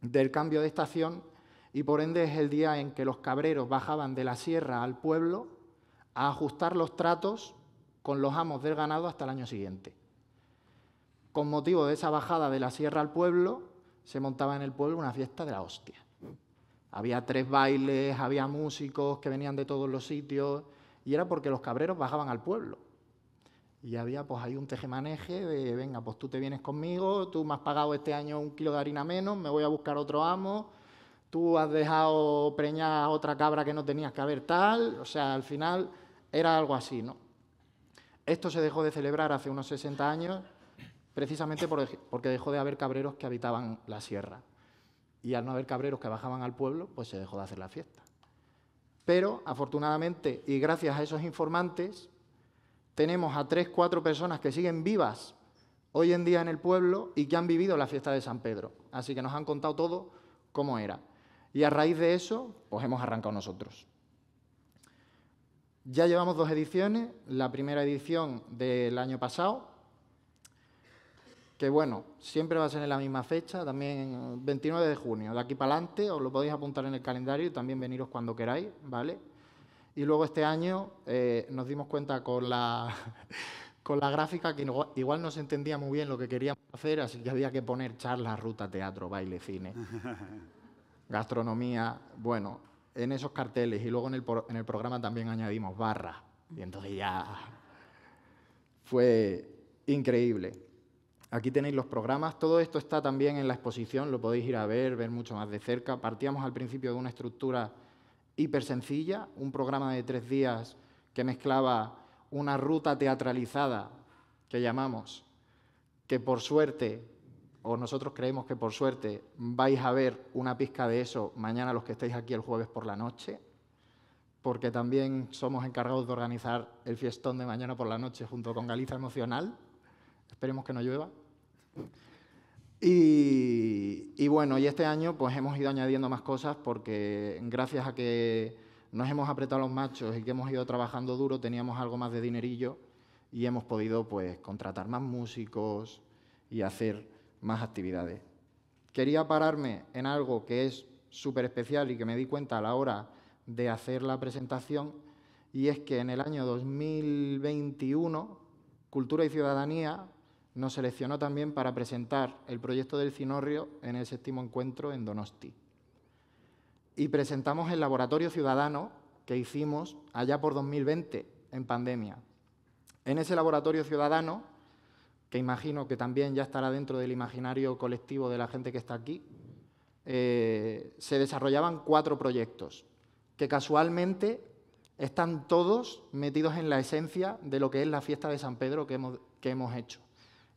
del cambio de estación y por ende es el día en que los cabreros bajaban de la sierra al pueblo a ajustar los tratos con los amos del ganado hasta el año siguiente. Con motivo de esa bajada de la sierra al pueblo, se montaba en el pueblo una fiesta de la hostia. Había tres bailes, había músicos que venían de todos los sitios, y era porque los cabreros bajaban al pueblo. Y había pues ahí un tejemaneje de, venga, pues tú te vienes conmigo, tú me has pagado este año un kilo de harina menos, me voy a buscar otro amo, tú has dejado preñar a otra cabra que no tenías que haber tal, o sea, al final era algo así, ¿no? Esto se dejó de celebrar hace unos 60 años precisamente porque dejó de haber cabreros que habitaban la sierra. Y al no haber cabreros que bajaban al pueblo, pues se dejó de hacer la fiesta. Pero, afortunadamente, y gracias a esos informantes, tenemos a tres, cuatro personas que siguen vivas hoy en día en el pueblo y que han vivido la fiesta de San Pedro. Así que nos han contado todo cómo era. Y a raíz de eso, pues hemos arrancado nosotros. Ya llevamos dos ediciones. La primera edición del año pasado, que bueno, siempre va a ser en la misma fecha, también 29 de junio, de aquí para adelante, os lo podéis apuntar en el calendario y también veniros cuando queráis, ¿vale? Y luego este año eh, nos dimos cuenta con la, [laughs] con la gráfica que igual no se entendía muy bien lo que queríamos hacer, así que había que poner charlas, ruta, teatro, baile, cine, [laughs] gastronomía, bueno, en esos carteles y luego en el, en el programa también añadimos barra Y entonces ya fue increíble. Aquí tenéis los programas. Todo esto está también en la exposición, lo podéis ir a ver, ver mucho más de cerca. Partíamos al principio de una estructura hiper sencilla, un programa de tres días que mezclaba una ruta teatralizada que llamamos, que por suerte, o nosotros creemos que por suerte, vais a ver una pizca de eso mañana los que estáis aquí el jueves por la noche, porque también somos encargados de organizar el fiestón de mañana por la noche junto con Galiza Emocional. Esperemos que no llueva. Y, bueno, y este año pues hemos ido añadiendo más cosas porque gracias a que nos hemos apretado los machos y que hemos ido trabajando duro, teníamos algo más de dinerillo y hemos podido pues contratar más músicos y hacer más actividades. Quería pararme en algo que es súper especial y que me di cuenta a la hora de hacer la presentación y es que en el año 2021 Cultura y Ciudadanía nos seleccionó también para presentar el proyecto del Cinorrio en el séptimo encuentro en Donosti. Y presentamos el Laboratorio Ciudadano que hicimos allá por 2020, en pandemia. En ese Laboratorio Ciudadano, que imagino que también ya estará dentro del imaginario colectivo de la gente que está aquí, eh, se desarrollaban cuatro proyectos, que casualmente están todos metidos en la esencia de lo que es la fiesta de San Pedro que hemos hecho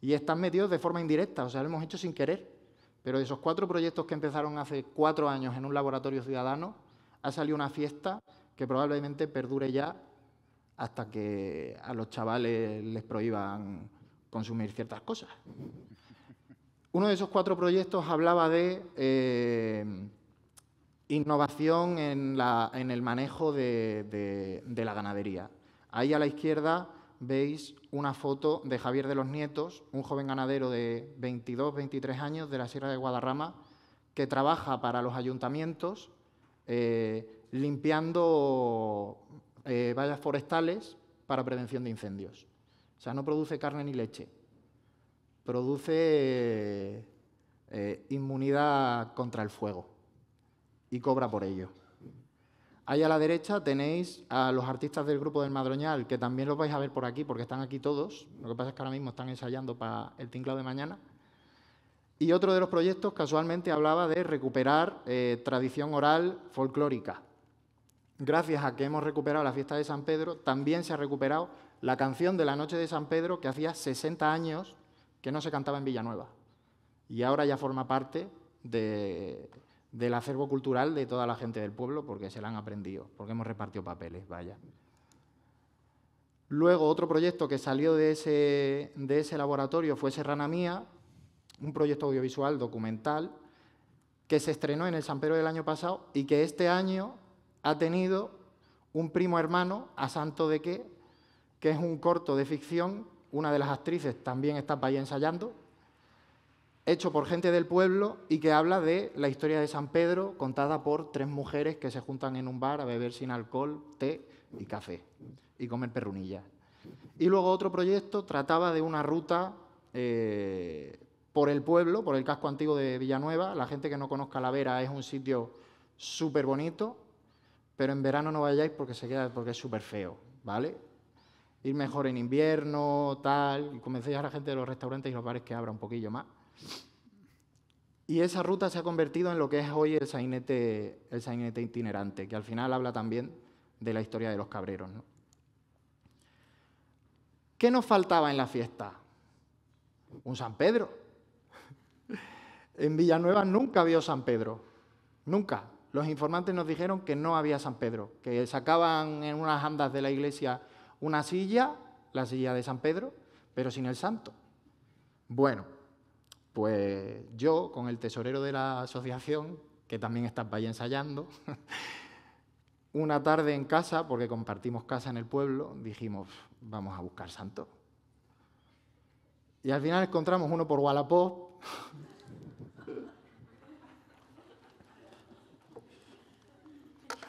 y están metidos de forma indirecta, o sea, lo hemos hecho sin querer. Pero de esos cuatro proyectos que empezaron hace cuatro años en un laboratorio ciudadano, ha salido una fiesta que probablemente perdure ya hasta que a los chavales les prohíban consumir ciertas cosas. Uno de esos cuatro proyectos hablaba de eh, innovación en, el manejo de, de la ganadería. Ahí a la izquierda veis una foto de Javier de los Nietos, un joven ganadero de 22, 23 años de la Sierra de Guadarrama, que trabaja para los ayuntamientos eh, limpiando eh, vallas forestales para prevención de incendios. O sea, no produce carne ni leche, produce eh, inmunidad contra el fuego y cobra por ello. Ahí a la derecha tenéis a los artistas del grupo del Madroñal, que también los vais a ver por aquí, porque están aquí todos. Lo que pasa es que ahora mismo están ensayando para el tinglado de mañana. Y otro de los proyectos casualmente hablaba de recuperar eh, tradición oral folclórica. Gracias a que hemos recuperado la fiesta de San Pedro, también se ha recuperado la canción de la noche de San Pedro, que hacía 60 años que no se cantaba en Villanueva. Y ahora ya forma parte de, del acervo cultural de toda la gente del pueblo porque se la han aprendido, porque hemos repartido papeles, vaya. Luego, otro proyecto que salió de ese, de ese laboratorio fue Serrana Mía, un proyecto audiovisual documental que se estrenó en el San Pedro del año pasado y que este año ha tenido un primo hermano, a santo de qué, que es un corto de ficción, una de las actrices también está ahí ensayando, hecho por gente del pueblo y que habla de la historia de San Pedro contada por tres mujeres que se juntan en un bar a beber sin alcohol, té y café y comer perrunillas. Y luego otro proyecto trataba de una ruta eh, por el pueblo, por el casco antiguo de Villanueva. La gente que no conozca La Vera es un sitio súper bonito, pero en verano no vayáis porque, se queda, porque es súper feo, ¿vale? Ir mejor en invierno, tal, y convencéis a la gente de los restaurantes y los bares que abra un poquillo más. Y esa ruta se ha convertido en lo que es hoy el sainete, el itinerante, que al final habla también de la historia de los cabreros. ¿Qué nos faltaba en la fiesta? Un San Pedro. [laughs] En Villanueva nunca vio San Pedro, nunca. Los informantes nos dijeron que no había San Pedro, que sacaban en unas andas de la iglesia una silla, la silla de San Pedro, pero sin el santo. Bueno, pues yo, con el tesorero de la asociación, que también está ahí ensayando, [laughs] una tarde en casa, porque compartimos casa en el pueblo, dijimos, vamos a buscar santo. Y al final encontramos uno por Wallapop.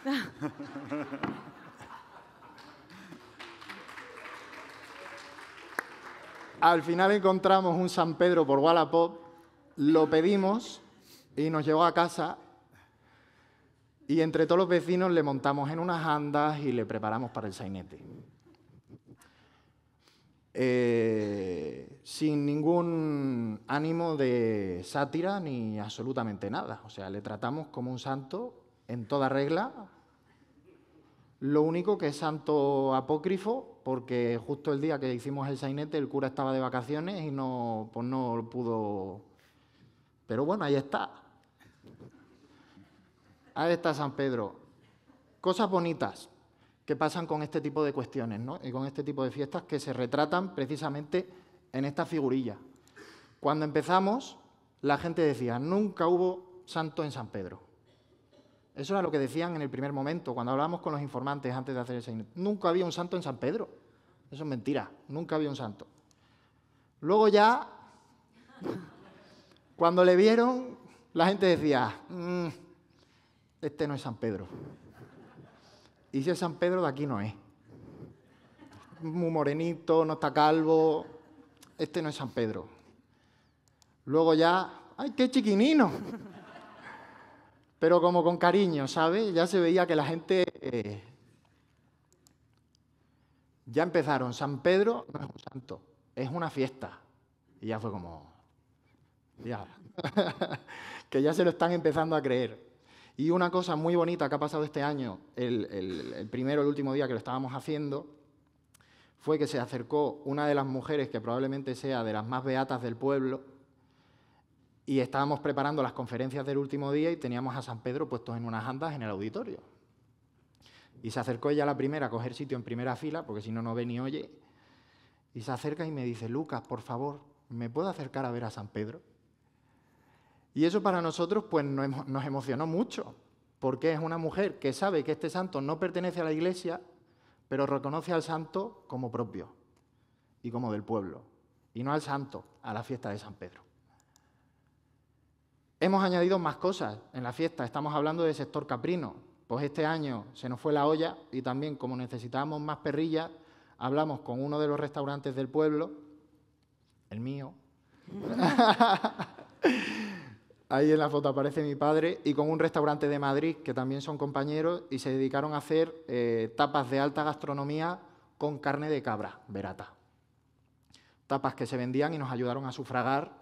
[laughs] Al final encontramos un San Pedro por Wallapop, lo pedimos y nos llevó a casa y entre todos los vecinos le montamos en unas andas y le preparamos para el sainete. Eh, sin ningún ánimo de sátira ni absolutamente nada. O sea, le tratamos como un santo en toda regla. Lo único que es santo apócrifo porque justo el día que hicimos el sainete el cura estaba de vacaciones y no, pues no pudo... Pero bueno, ahí está. Ahí está San Pedro. Cosas bonitas que pasan con este tipo de cuestiones ¿no? y con este tipo de fiestas que se retratan precisamente en esta figurilla. Cuando empezamos, la gente decía, nunca hubo santo en San Pedro. Eso era lo que decían en el primer momento, cuando hablábamos con los informantes antes de hacer el seguimiento. Nunca había un santo en San Pedro. Eso es mentira, nunca había un santo. Luego ya, [laughs] cuando le vieron, la gente decía, mm, este no es San Pedro. Y si es San Pedro, de aquí no es. Muy morenito, no está calvo. Este no es San Pedro. Luego ya, ¡ay, qué chiquinino! pero como con cariño, ¿sabes? Ya se veía que la gente... Eh, ya empezaron, San Pedro no es un santo, es una fiesta. Y ya fue como, ya, [laughs] que ya se lo están empezando a creer. Y una cosa muy bonita que ha pasado este año, el, el primero, el último día que lo estábamos haciendo, fue que se acercó una de las mujeres que probablemente sea de las más beatas del pueblo, y estábamos preparando las conferencias del último día y teníamos a San Pedro puestos en unas andas en el auditorio. Y se acercó ella la primera a coger sitio en primera fila, porque si no, no ve ni oye. Y se acerca y me dice, Lucas, por favor, ¿me puedo acercar a ver a San Pedro? Y eso para nosotros pues, nos emocionó mucho, porque es una mujer que sabe que este santo no pertenece a la iglesia, pero reconoce al santo como propio y como del pueblo, y no al santo, a la fiesta de San Pedro. Hemos añadido más cosas en la fiesta. Estamos hablando del sector caprino. Pues este año se nos fue la olla y también como necesitábamos más perrillas, hablamos con uno de los restaurantes del pueblo, el mío. [laughs] Ahí en la foto aparece mi padre y con un restaurante de Madrid que también son compañeros y se dedicaron a hacer eh, tapas de alta gastronomía con carne de cabra, verata. Tapas que se vendían y nos ayudaron a sufragar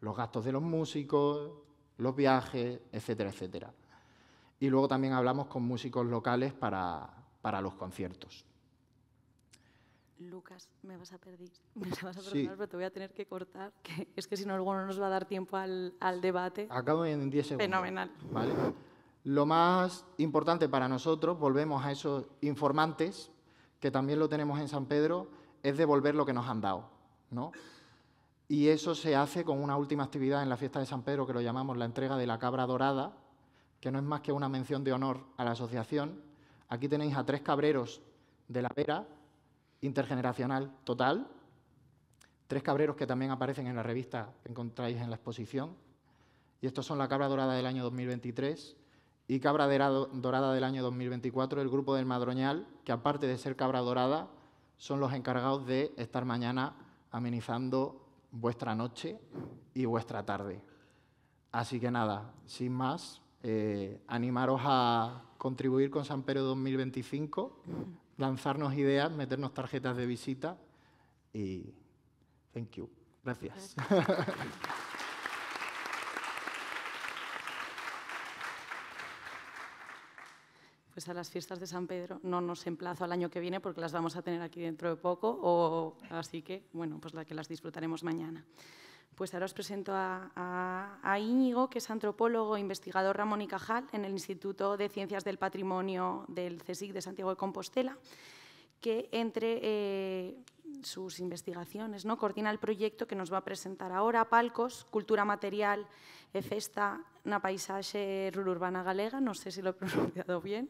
los gastos de los músicos, los viajes, etcétera, etcétera. Y luego también hablamos con músicos locales para, para los conciertos. Lucas, me vas a perder, [laughs] me vas a perdonar, pero te voy a tener que cortar, que es que si no, luego no nos va a dar tiempo al, al debate. Acabo en 10 segundos. Fenomenal. Vale. Lo más importante para nosotros, volvemos a esos informantes, que también lo tenemos en San Pedro, es devolver lo que nos han dado. ¿no? Y eso se hace con una última actividad en la fiesta de San Pedro que lo llamamos la entrega de la cabra dorada, que no es más que una mención de honor a la asociación. Aquí tenéis a tres cabreros de la pera, intergeneracional total, tres cabreros que también aparecen en la revista que encontráis en la exposición. Y estos son la cabra dorada del año 2023 y cabra dorada del año 2024, el grupo del Madroñal, que aparte de ser cabra dorada, son los encargados de estar mañana amenizando vuestra noche y vuestra tarde. Así que nada, sin más, eh, animaros a contribuir con San Pedro 2025, lanzarnos ideas, meternos tarjetas de visita y thank you. Gracias. pues a las fiestas de San Pedro no nos emplazo al año que viene porque las vamos a tener aquí dentro de poco, o, así que, bueno, pues la que las disfrutaremos mañana. Pues ahora os presento a, a, Íñigo, que es antropólogo e investigador Ramón y Cajal en el Instituto de Ciencias del Patrimonio del CSIC de Santiago de Compostela que entre eh, sus investigaciones ¿no? coordina el proyecto que nos va a presentar ahora, Palcos, Cultura Material, eh, Festa na Paisaje Rural Galega, no sé si lo he [laughs] pronunciado bien,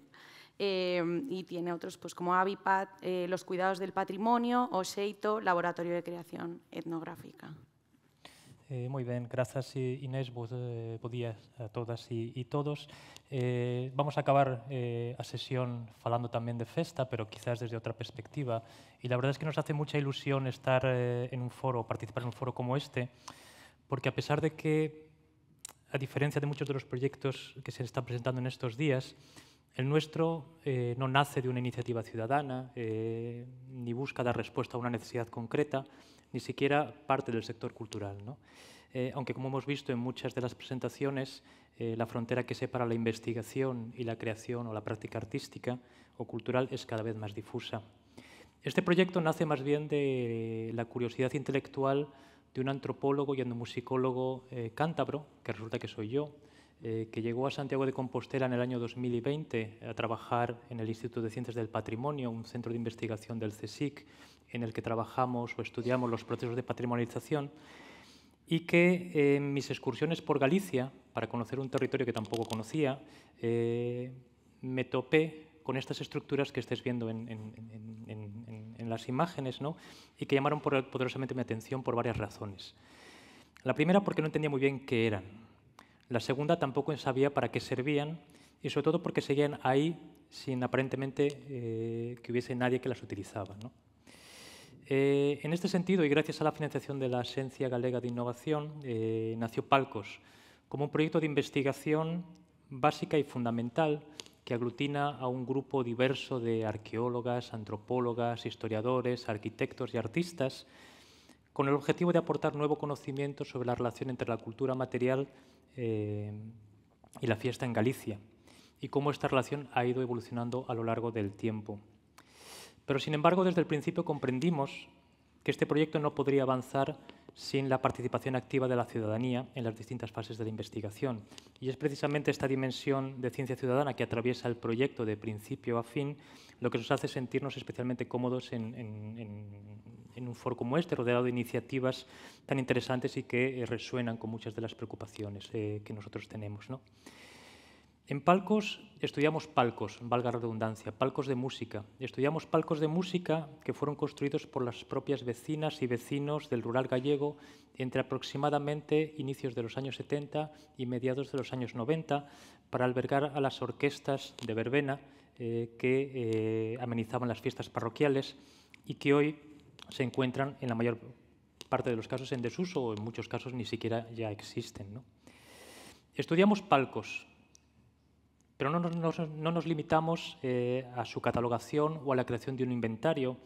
eh, y tiene otros pues, como Avipat, Los Cuidados del Patrimonio, o Laboratorio de Creación Etnográfica. Eh, muy bien, gracias eh, Inés, vos, eh, a todas y, todos. vamos a acabar la sesión hablando también de festa, pero quizás desde otra perspectiva. Y la verdad es que nos hace mucha ilusión estar en un foro, participar en un foro como este, porque a pesar de que, a diferencia de muchos de los proyectos que se están presentando en estos días, El nuestro no nace de una iniciativa ciudadana, ni busca dar respuesta a una necesidad concreta, ni siquiera parte del sector cultural. Eh, aunque como hemos visto en muchas de las presentaciones, eh, la frontera que separa la investigación y la creación o la práctica artística o cultural es cada vez más difusa. Este proyecto nace más bien de la curiosidad intelectual de un antropólogo y un eh, cántabro, que resulta que soy yo, que llegó a Santiago de Compostela en el año 2020 a trabajar en el Instituto de Ciencias del Patrimonio, un centro de investigación del CSIC, en el que trabajamos o estudiamos los procesos de patrimonialización y que en mis excursiones por Galicia, para conocer un territorio que tampoco conocía, eh, me topé con estas estructuras que estáis viendo en, las imágenes y que llamaron poderosamente mi atención por varias razones. La primera porque no entendía muy bien qué eran. La segunda tampoco sabía para qué servían y sobre todo porque seguían ahí sin aparentemente eh, que hubiese nadie que las utilizaba. ¿no? Eh, en este sentido, y gracias a la financiación de la Esencia Galega de Innovación, eh, nació Palcos, como un proyecto de investigación básica y fundamental que aglutina a un grupo diverso de arqueólogas, antropólogas, historiadores, arquitectos y artistas, con el objetivo de aportar nuevo conocimiento sobre la relación entre la cultura material eh, y la fiesta en Galicia, y cómo esta relación ha ido evolucionando a lo largo del tiempo. Pero, sin embargo, desde el principio comprendimos que este proyecto no podría avanzar sin la participación activa de la ciudadanía en las distintas fases de la investigación. Y es precisamente esta dimensión de ciencia ciudadana que atraviesa el proyecto de principio a fin lo que nos hace sentirnos especialmente cómodos en, un foro como este, rodeado de iniciativas tan interesantes y que eh, resuenan con muchas de las preocupaciones eh, que nosotros tenemos. En palcos estudiamos palcos, valga la redundancia, palcos de música. Estudiamos palcos de música que fueron construidos por las propias vecinas y vecinos del rural gallego entre aproximadamente inicios de los años 70 y mediados de los años 90 para albergar a las orquestas de verbena eh, que eh, amenizaban las fiestas parroquiales y que hoy se encuentran en la mayor parte de los casos en desuso o en muchos casos ni siquiera ya existen. Estudiamos palcos, pero no nos, limitamos eh, a su catalogación o a la creación de un inventario,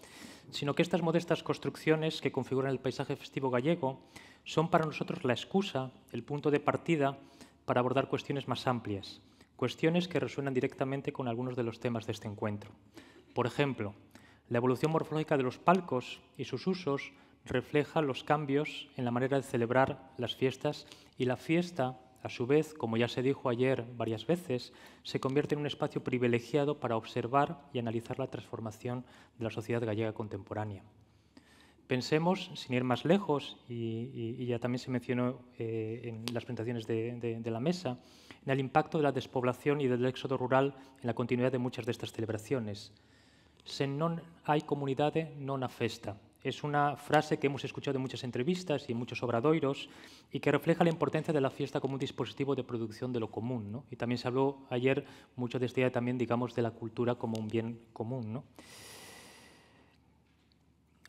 sino que estas modestas construcciones que configuran el paisaje festivo gallego son para nosotros la excusa, el punto de partida para abordar cuestiones más amplias, cuestiones que resuenan directamente con algunos de los temas de este encuentro. Por ejemplo, la evolución morfológica de los palcos y sus usos refleja los cambios en la manera de celebrar las fiestas y la fiesta a su vez, como ya se dijo ayer varias veces, se convierte en un espacio privilegiado para observar y analizar la transformación de la sociedad gallega contemporánea. Pensemos, sin ir más lejos, y, ya también se mencionó eh, en las presentaciones de, la mesa, en el impacto de la despoblación y del éxodo rural en la continuidad de muchas de estas celebraciones. Se non hay comunidade, non a festa, es una frase que hemos escuchado en muchas entrevistas y en muchos obradoiros y que refleja la importancia de la fiesta como un dispositivo de producción de lo común. Y también se habló ayer mucho de idea también, digamos, de la cultura como un bien común. ¿no?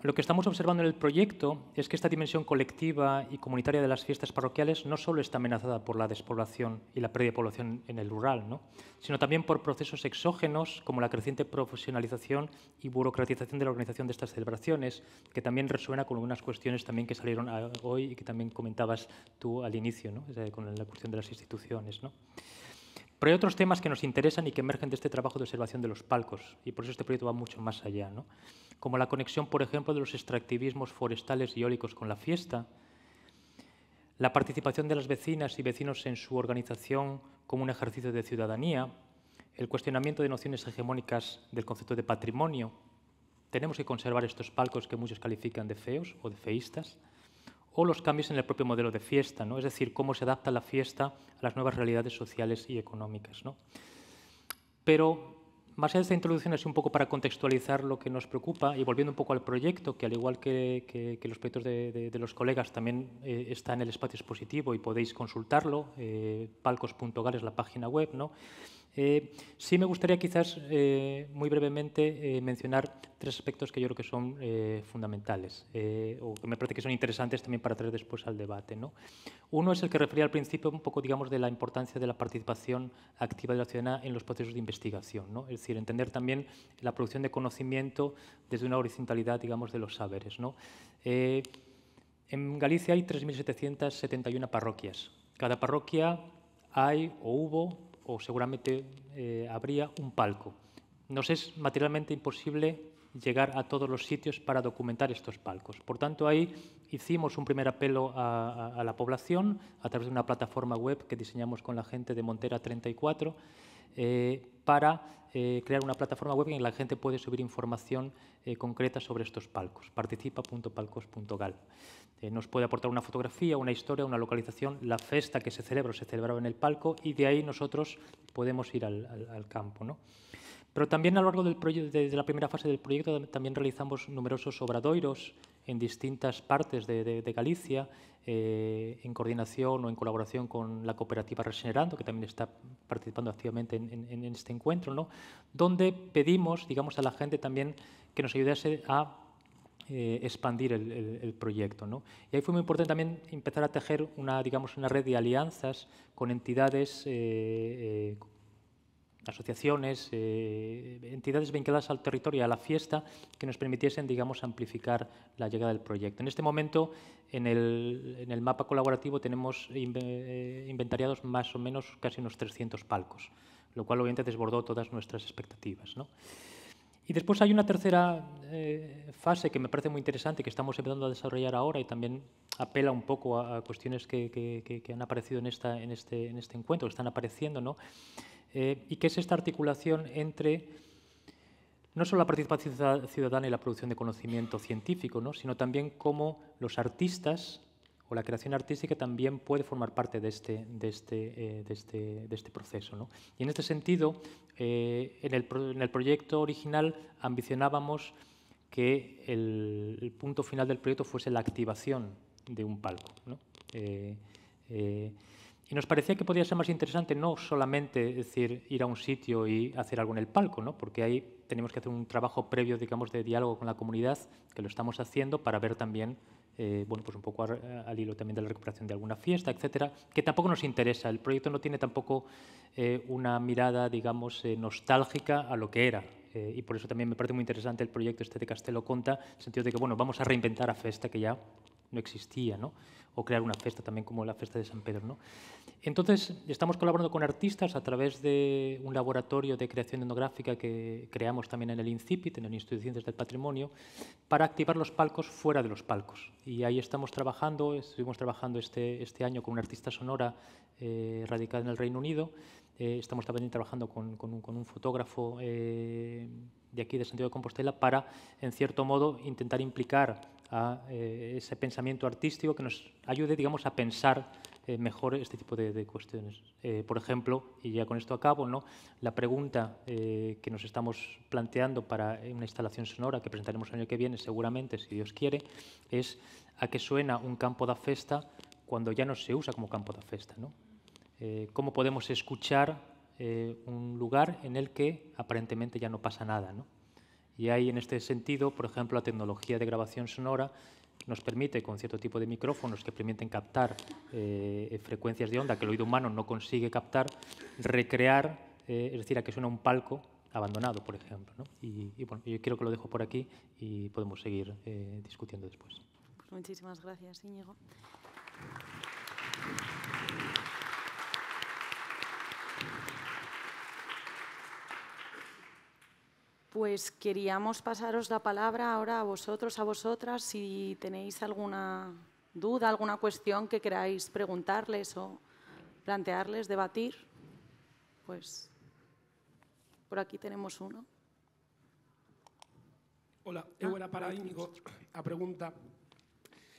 Lo que estamos observando en el proyecto es que esta dimensión colectiva y comunitaria de las fiestas parroquiales no solo está amenazada por la despoblación y la pérdida de población en el rural, sino también por procesos exógenos como la creciente profesionalización y burocratización de la organización de estas celebraciones, que también resuena con unas cuestiones también que salieron hoy y que también comentabas tú al inicio, con la cuestión de las instituciones. Pero hay otros temas que nos interesan y que emergen de este trabajo de observación de los palcos, y por eso este proyecto va mucho más allá, como la conexión, por ejemplo, de los extractivismos forestales y eólicos con la fiesta, la participación de las vecinas y vecinos en su organización como un ejercicio de ciudadanía, el cuestionamiento de nociones hegemónicas del concepto de patrimonio. Tenemos que conservar estos palcos que muchos califican de feos o de feístas o los cambios en el propio modelo de fiesta, ¿no? es decir, cómo se adapta la fiesta a las nuevas realidades sociales y económicas. ¿no? Pero más allá de esta introducción, es un poco para contextualizar lo que nos preocupa y volviendo un poco al proyecto, que al igual que, los proyectos de, los colegas también eh, está en el espacio expositivo y podéis consultarlo, eh, palcos.gal es la página web, ¿no? Eh, sí me gustaría quizás eh, muy brevemente eh, mencionar tres aspectos que yo creo que son fundamentales o que me parece que son interesantes también para traer después al debate. Uno es el que refería al principio un poco digamos, de la importancia de la participación activa de la ciudadanía en los procesos de investigación, es decir, entender también la producción de conocimiento desde una horizontalidad digamos, de los saberes. en Galicia hay 3.771 parroquias. Cada parroquia hay o hubo o seguramente eh, habría un palco. Nos es materialmente imposible llegar a todos los sitios para documentar estos palcos. Por tanto, ahí hicimos un primer apelo a, la población a través de una plataforma web que diseñamos con la gente de Montera 34 eh, para eh, crear una plataforma web en la que la gente puede subir información concreta sobre estos palcos. Participa.palcos.gal. Eh, nos puede aportar una fotografía, una historia, una localización, la festa que se celebró, se celebraba en el palco y de ahí nosotros podemos ir al, campo. Pero también a lo largo de, la primera fase del proyecto también realizamos numerosos obradoiros en distintas partes de, Galicia, eh, en coordinación o en colaboración con la cooperativa Regenerando, que también está participando activamente en, este encuentro, ¿no? donde pedimos digamos, a la gente también que nos ayudase a eh, expandir el, proyecto. ¿no? Y ahí fue muy importante también empezar a tejer una, digamos, una red de alianzas con entidades, eh, eh, asociaciones, entidades vinculadas al territorio a la fiesta que nos permitiesen digamos, amplificar la llegada del proyecto. En este momento, en el, mapa colaborativo tenemos inventariados más o menos casi unos 300 palcos, lo cual obviamente desbordó todas nuestras expectativas. ¿no? Y después hay una tercera eh, fase que me parece muy interesante, que estamos empezando a desarrollar ahora y también apela un poco a, cuestiones que, han aparecido en, este, en, este, encuentro, que están apareciendo, eh, y que es esta articulación entre no solo la participación ciudadana y la producción de conocimiento científico, ¿no? sino también cómo los artistas o la creación artística también puede formar parte de este, de este, eh, este de este, proceso. Y en este sentido, eh, en, el proyecto original ambicionábamos que el, punto final del proyecto fuese la activación de un palco. Eh, y nos parecía que podía ser más interesante no solamente decir, ir a un sitio y hacer algo en el palco, porque ahí tenemos que hacer un trabajo previo digamos, de diálogo con la comunidad, que lo estamos haciendo para ver también eh, bueno, pues un poco eh, al hilo también de la recuperación de alguna fiesta, etcétera, que tampoco nos interesa. El proyecto no tiene tampoco eh, una mirada, digamos, nostálgica a lo que era. y por eso también me parece muy interesante el proyecto este de Castelo Conta, en el sentido de que, bueno, vamos a reinventar a Festa, que ya no existía, ¿no? o crear una fiesta también como la fiesta de San Pedro. ¿no? Entonces, estamos colaborando con artistas a través de un laboratorio de creación etnográfica que creamos también en el INCIPIT, en el Instituto de Ciencias del Patrimonio, para activar los palcos fuera de los palcos. Y ahí estamos trabajando, estuvimos trabajando este, este año con una artista sonora eh, radicada en el Reino Unido, eh, estamos también trabajando con, un, fotógrafo eh, de aquí, de Santiago de Compostela, para, en cierto modo, intentar implicar a eh, ese pensamiento artístico que nos ayude, digamos, a pensar eh, mejor este tipo de, cuestiones. Eh, por ejemplo, y ya con esto acabo, ¿no? la pregunta que nos estamos planteando para una instalación sonora que presentaremos el año que viene, seguramente, si Dios quiere, es a qué suena un campo de festa cuando ya no se usa como campo de festa. ¿Cómo podemos escuchar un lugar en el que aparentemente ya no pasa nada? ¿no? Y ahí, en este sentido, por ejemplo, la tecnología de grabación sonora nos permite, con cierto tipo de micrófonos que permiten captar eh, frecuencias de onda que el oído humano no consigue captar, recrear, eh, es decir, a que suena un palco abandonado, por ejemplo. Y, bueno, yo quiero que lo dejo por aquí y podemos seguir eh, discutiendo después. Pues muchísimas gracias, Íñigo. Pues queríamos pasaros la palabra ahora a vosotros, a vosotras, si tenéis alguna duda, alguna cuestión que queráis preguntarles o plantearles, debatir, pues por aquí tenemos uno. Hola, eu ah, era para mí. a pregunta.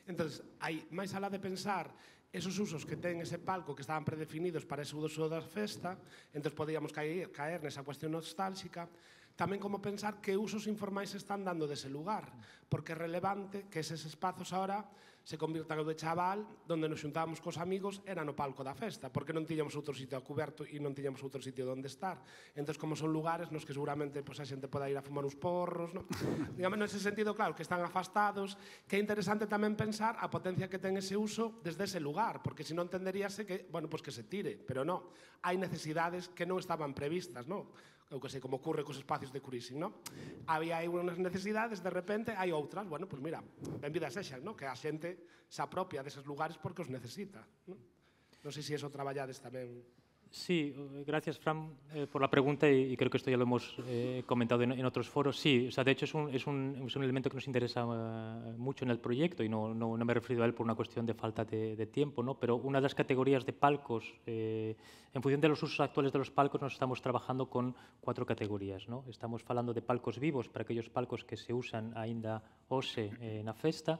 Entonces, hay más sala de pensar esos usos que ten ese palco que estaban predefinidos para ese uso la festa, entonces podríamos caer, en esa cuestión nostálgica, tamén como pensar que usos informais están dando dese lugar, porque é relevante que eses espazos ahora se convirtan no de chaval, donde nos xuntábamos cos amigos, era no palco da festa, porque non tiñamos outro sitio a coberto e non tiñamos outro sitio onde estar. Entón, como son lugares nos que seguramente pues, pois, a xente poda ir a fumar uns porros, no? [laughs] digamos, nese sentido, claro, que están afastados, que é interesante tamén pensar a potencia que ten ese uso desde ese lugar, porque se non entenderíase que, bueno, pues pois que se tire, pero non, hai necesidades que non estaban previstas, non? eu que sei, como ocurre cos espacios de Curising, non? Había aí unhas necesidades, de repente hai outras, bueno, pois pues mira, benvidas sexan, non? Que a xente se apropia deses lugares porque os necesita, non? Non sei se iso traballades tamén. Sí, gracias, Fran, eh, por la pregunta y, creo que esto ya lo hemos eh, comentado en, otros foros. Sí, o sea, de hecho es un, elemento que nos interesa eh, mucho en el proyecto y no, me he referido a él por una cuestión de falta de, tiempo, ¿no? pero una de las categorías de palcos, en función de los usos actuales de los palcos, nos estamos trabajando con cuatro categorías. ¿no? Estamos hablando de palcos vivos, para aquellos palcos que se usan ainda en la festa.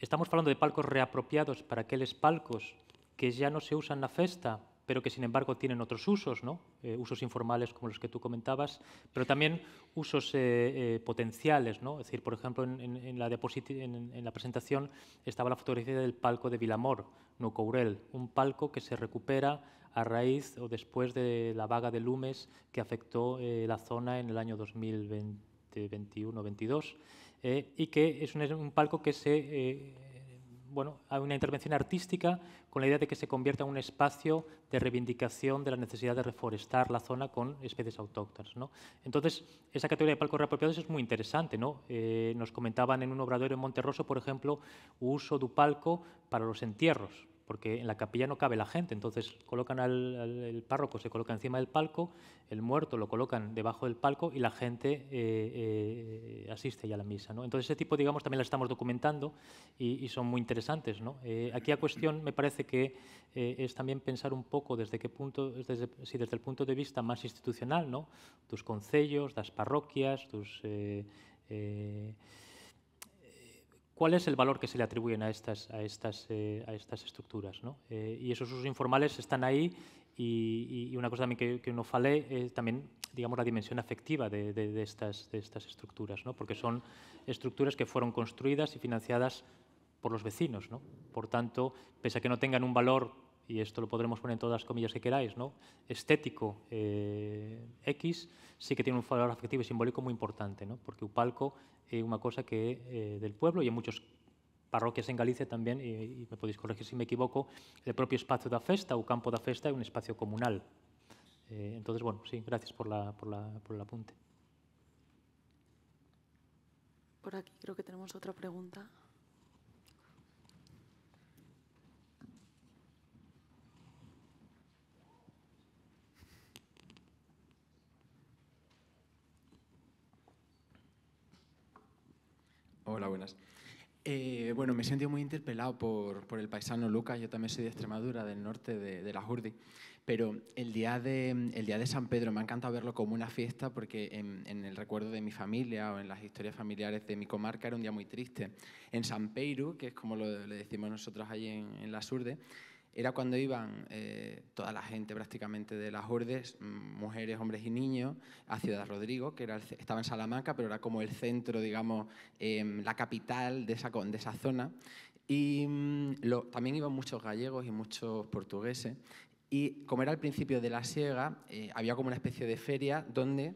Estamos hablando de palcos reapropiados para aquellos palcos que ya no se usan la festa, pero que sin embargo tienen otros usos, ¿no? Eh, usos informales como los que tú comentabas, pero también usos eh, eh, potenciales. ¿no? Es decir, por ejemplo, en, la en, la presentación estaba la fotografía del palco de Vilamor, Nucourel, un palco que se recupera a raíz o después de la vaga de lumes que afectó la zona en el año 2021, 2022, y que es un palco que se bueno, hay una intervención artística con la idea de que se convierta en un espacio de reivindicación de la necesidad de reforestar la zona con especies autóctonas. Entonces, esa categoría de palcos reapropiados es muy interesante. Eh, nos comentaban en un obrador en Monterroso, por ejemplo, uso du palco para los entierros porque en la capilla no cabe la gente, entonces colocan al, el párroco, se coloca encima del palco, el muerto lo colocan debajo del palco y la gente eh, eh, asiste ya a la misa. ¿no? Entonces ese tipo, digamos, también la estamos documentando y, son muy interesantes. ¿no? Eh, aquí a cuestión me parece que es también pensar un poco desde qué punto, desde, si desde el punto de vista más institucional, ¿no? tus concellos, las parroquias, tus cuál es el valor que se le atribuyen a estas, a estas, eh, a estas estructuras. ¿no? Eh, y esos usos informales están ahí y, una cosa también que, que no falé también digamos, la dimensión afectiva de, de estas, de estas estructuras, ¿no? porque son estructuras que fueron construidas y financiadas por los vecinos. ¿no? Por tanto, pese a que no tengan un valor y esto lo podremos poner en todas las comillas que queráis, ¿no? estético eh, X, sí que tiene un valor afectivo y simbólico muy importante, ¿no? porque Upalco es una cosa que eh, del pueblo y en muchas parroquias en Galicia también, y, me podéis corregir si me equivoco, el propio espacio de festa o campo de festa es un espacio comunal. Eh, entonces, bueno, sí, gracias por, la, por, por el apunte. Por aquí creo que tenemos otra pregunta. Hola, buenas. Eh, bueno, me he sentido muy interpelado por, el paisano Lucas, yo también soy de Extremadura, del norte de, de las Urdi, pero el día, de, el día de San Pedro me ha encantado verlo como una fiesta porque en, el recuerdo de mi familia o en las historias familiares de mi comarca era un día muy triste. En San Pedro, que es como lo, le decimos nosotros allí en, en la Urdes, era cuando iban eh, toda la gente prácticamente de las hordes, mm, mujeres, hombres y niños, a Ciudad Rodrigo, que era estaba en Salamanca, pero era como el centro, digamos, em, la capital de esa, de esa zona. Y mm, también iban muchos gallegos y muchos portugueses. Y como era el principio de la siega, eh, había como una especie de feria donde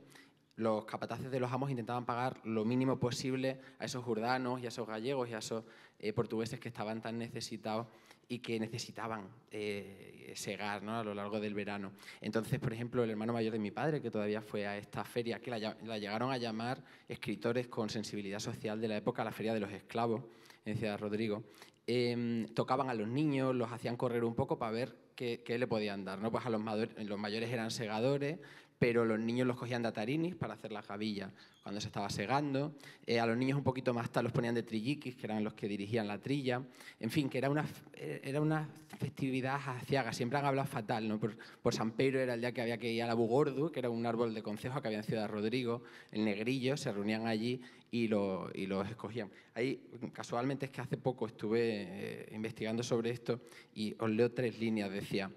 los capataces de los amos intentaban pagar lo mínimo posible a esos jordanos y a esos gallegos y a esos eh, portugueses que estaban tan necesitados y que necesitaban eh, segar ¿no? a lo largo del verano. Entonces, por ejemplo, el hermano mayor de mi padre, que todavía fue a esta feria, que la, llegaron a llamar escritores con sensibilidad social de la época, la Feria de los Esclavos, en Ciudad Rodrigo, em, tocaban a los niños, los hacían correr un poco para ver qué, qué le podían dar. ¿no? Pues a los, los mayores eran segadores, pero los niños los cogían de atarinis para hacer la gavilla cuando se estaba segando. Eh, a los niños un poquito más tarde los ponían de trilliquis, que eran los que dirigían la trilla. En fin, que era una, eh, era una festividad aciaga. Siempre han hablado fatal, Por, San Pedro era el día que había que ir a la Bugordu, que era un árbol de concejo que había en Ciudad Rodrigo. El Negrillo, se reunían allí y, lo, los escogían. Ahí, casualmente, es que hace poco estuve eh, investigando sobre esto y os leo tres líneas. Decía...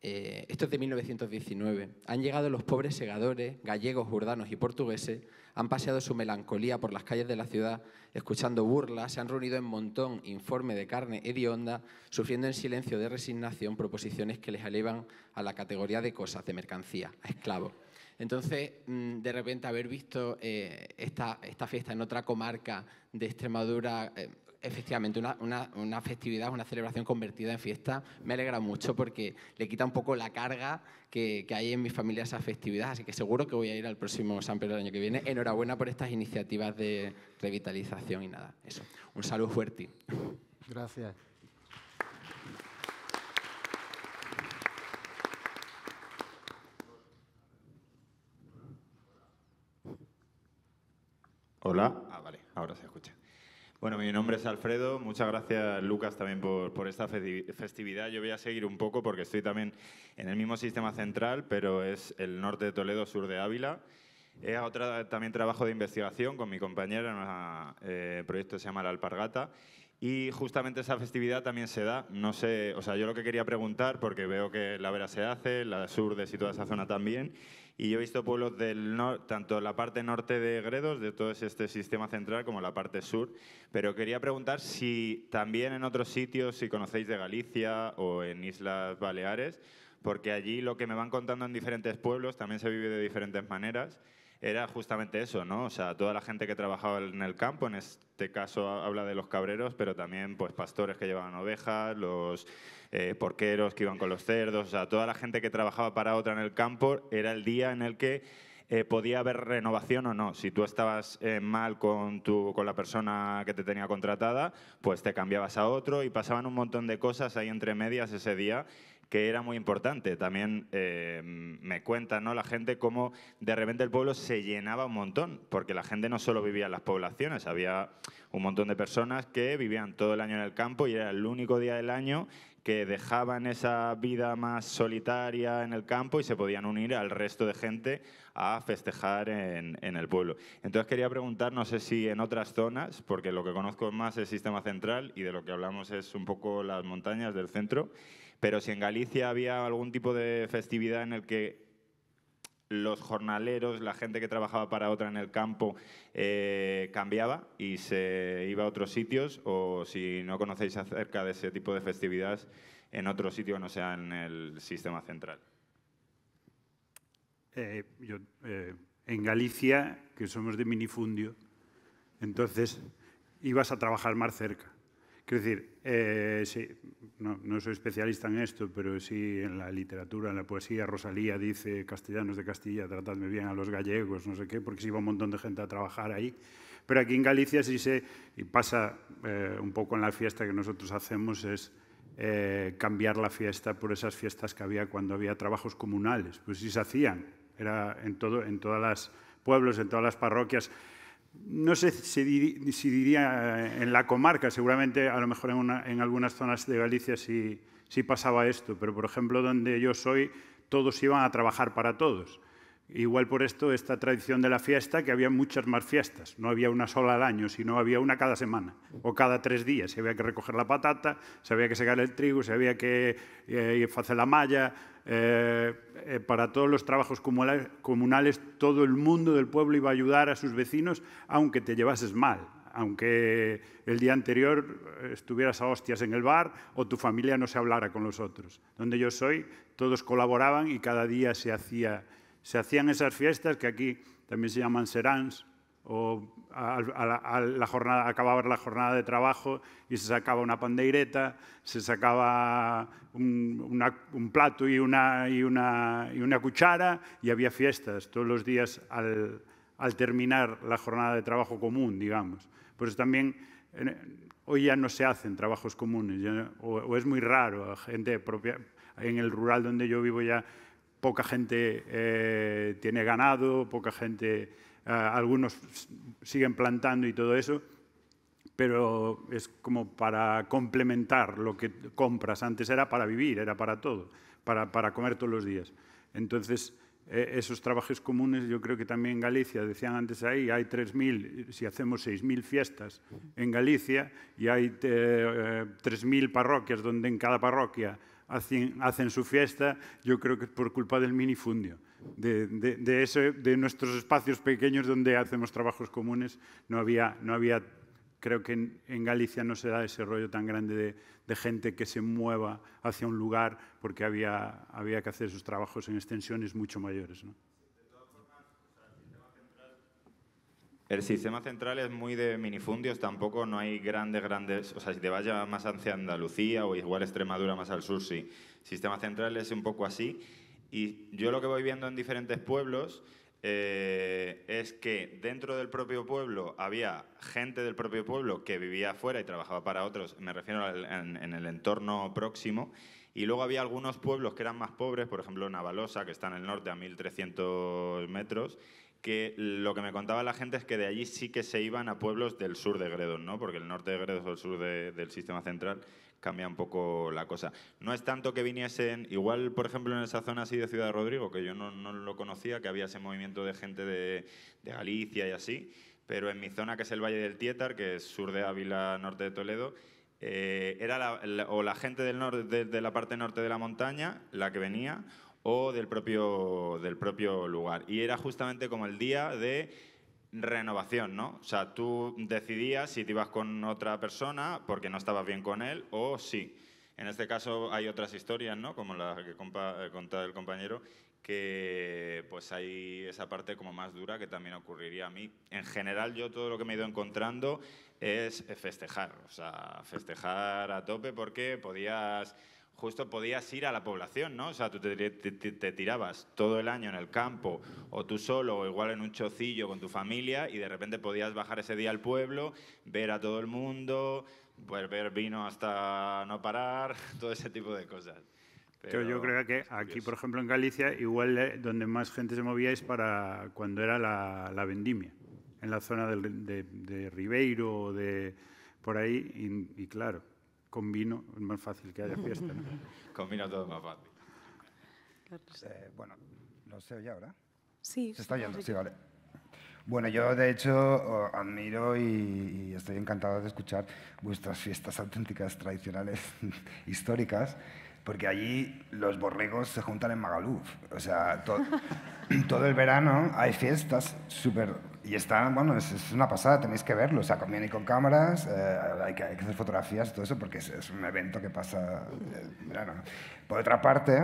Eh, esto es de 1919, han llegado los pobres segadores, gallegos, urdanos y portugueses, han paseado su melancolía por las calles de la ciudad, escuchando burlas, se han reunido en montón, informe de carne hedionda, sufriendo en silencio de resignación proposiciones que les elevan a la categoría de cosas, de mercancía, a esclavos. Entonces, mm, de repente haber visto eh, esta, fiesta en otra comarca de Extremadura, eh, efectivamente una, festividad, una celebración convertida en fiesta. Me alegra mucho porque le quita un poco la carga que, hay en mi familia esa festividad, así que seguro que voy a ir al próximo San Pedro el año que viene. Enhorabuena por estas iniciativas de revitalización y nada, eso. Un saludo fuerte. Gracias. Hola. Ah, vale, ahora se escucha. Bueno, mi nombre es Alfredo. Muchas gracias, Lucas, también por, por, esta festividad. Yo voy a seguir un poco porque estoy también en el mismo sistema central, pero es el norte de Toledo, sur de Ávila. Es otra, también trabajo de investigación con mi compañera en un eh, proyecto que se llama La Alpargata. Y justamente esa festividad también se da. No sé, o sea, yo lo que quería preguntar, porque veo que la Vera se hace, la Sur de si toda esa zona también y yo he visto pueblos del norte, tanto la parte norte de Gredos, de todo este sistema central, como la parte sur. Pero quería preguntar si también en otros sitios, si conocéis de Galicia o en Islas Baleares, porque allí lo que me van contando en diferentes pueblos también se vive de diferentes maneras era justamente eso, ¿no? O sea, toda la gente que trabajaba en el campo, en este caso habla de los cabreros, pero también pues pastores que llevaban ovejas, los eh, porqueros que iban con los cerdos, o sea, toda la gente que trabajaba para otra en el campo era el día en el que eh, podía haber renovación o no. Si tú estabas eh, mal con, tu, con la persona que te tenía contratada, pues te cambiabas a otro y pasaban un montón de cosas ahí entre medias ese día que era muy importante. También eh, me cuenta ¿no? la gente cómo de repente el pueblo se llenaba un montón, porque la gente no solo vivía en las poblaciones, había un montón de personas que vivían todo el año en el campo y era el único día del año que dejaban esa vida más solitaria en el campo y se podían unir al resto de gente a festejar en, en, el pueblo. Entonces quería preguntar, no sé si en otras zonas, porque lo que conozco más es Sistema Central y de lo que hablamos es un poco las montañas del centro, pero si en Galicia había algún tipo de festividad en el que los jornaleros, la gente que trabajaba para otra en el campo, eh, cambiaba y se iba a otros sitios, o si no conocéis acerca de ese tipo de festividades, en otro sitio no sea en el sistema central. Eh, eh, en Galicia, que somos de minifundio, entonces ibas a trabajar más cerca. Quiero decir, eh, no, soy especialista en esto, pero sí en la literatura, en la poesía, Rosalía dice, castellanos de Castilla, tratadme bien a los gallegos, no sé qué, porque se iba un montón de gente a trabajar ahí. Pero aquí en Galicia sí se, y pasa eh, un poco en la fiesta que nosotros hacemos, es eh, cambiar la fiesta por esas fiestas que había cuando había trabajos comunales. Pues sí se hacían, era en, todo, en todas las pueblos, en todas las parroquias no sé si, diría eh, en la comarca, seguramente a lo mejor en, algunas zonas de Galicia sí, pasaba esto, pero por ejemplo donde yo soy todos iban a trabajar para todos. Igual por esto esta tradición de la fiesta, que había muchas más fiestas, no había una sola al año, sino había una cada semana o cada tres días. Se había que recoger la patata, se había que secar el trigo, se había que eh, hacer la malla, eh, eh, para todos los trabajos comunales, todo el mundo del pueblo iba a ayudar a sus vecinos, aunque te llevases mal, aunque el día anterior eh, estuvieras a hostias en el bar o tu familia no se hablara con los otros. Donde yo soy, todos colaboraban y cada día se, hacía, se hacían esas fiestas que aquí también se llaman serans, o a, la jornada, acababa la jornada de trabajo y se sacaba una pandeireta, se sacaba un, plato y una, y, una, cuchara y había fiestas todos los días al, terminar la jornada de trabajo común, digamos. Por pues también hoy ya no se hacen trabajos comunes o, es muy raro, gente propia, en el rural donde yo vivo ya poca gente eh, tiene ganado, poca gente Ah, algunos siguen plantando y todo eso, pero es como para complementar lo que compras. Antes era para vivir, era para todo, para, para comer todos los días. Entonces, eh, esos trabajos comunes, yo creo que también en Galicia, decían antes ahí, hay 3.000, si hacemos 6.000 fiestas en Galicia y hay eh, 3.000 eh, parroquias donde en cada parroquia hacen, hacen su fiesta, yo creo que es por culpa del minifundio de, de, de, nuestros espacios pequeños donde hacemos trabajos comunes. No había, no había creo que en, Galicia no se da ese rollo tan grande de, gente que se mueva hacia un lugar porque había, que hacer esos trabajos en extensiones mucho mayores. ¿no? El sistema central es muy de minifundios, tampoco no hay grandes, grandes... O sea, si te vas más hacia Andalucía o igual Extremadura más al sur, sí. El sistema central es un poco así y yo lo que voy viendo en diferentes pueblos eh, es que dentro del propio pueblo había gente del propio pueblo que vivía afuera y trabajaba para otros, me refiero en, el entorno próximo, y luego había algunos pueblos que eran más pobres, por ejemplo Navalosa, que está en el norte a 1.300 metros, que lo que me contaba la gente es que de allí sí que se iban a pueblos del sur de Gredos, porque el norte de Gredos o el sur del sistema central cambia un poco la cosa. No es tanto que viniesen, igual por ejemplo en esa zona así de Ciudad Rodrigo, que yo no, lo conocía, que había ese movimiento de gente de, Galicia y así, pero en mi zona que es el Valle del Tietar, que es sur de Ávila, norte de Toledo, eh, era la, o la gente del norte, de, de la parte norte de la montaña la que venía o del propio, del propio lugar. Y era justamente como el día de renovación, ¿no? O sea, tú decidías si te ibas con otra persona porque no estabas bien con él o sí. En este caso hay otras historias, ¿no? Como la que eh, contaba el compañero, que pues hay esa parte como más dura que también ocurriría a mí. En general yo todo lo que me he ido encontrando es festejar, o sea, festejar a tope porque podías justo podías ir a la población, ¿no? O sea, tú te, tirabas todo el año en el campo, o tú solo, o igual en un chocillo con tu familia, y de repente podías bajar ese día al pueblo, ver a todo el mundo, ver vino hasta no parar, [laughs] todo ese tipo de cosas. Pero yo, creo que aquí, por ejemplo, en Galicia, igual eh, donde más gente se movía es para cuando era la, vendimia, en la zona de, Ribeiro, de por ahí, y claro, con vino es más fácil que haya fiesta. ¿no? [laughs] con vino todo más fácil. Eh, bueno, ¿no se oye ahora? Sí. Se está oyendo, sí, vale. Bueno, yo de hecho admiro y, estoy encantado de escuchar vuestras fiestas auténticas, tradicionales, [laughs] históricas, porque allí los borregos se juntan en Magaluf. O sea, [laughs] todo el verano hay fiestas súper y está, bueno, es, una pasada, tenéis que verlo. O sea, con y con cámaras, eh, hay, que, hacer fotografías y todo eso porque es, un evento que pasa. Eh, Por otra parte,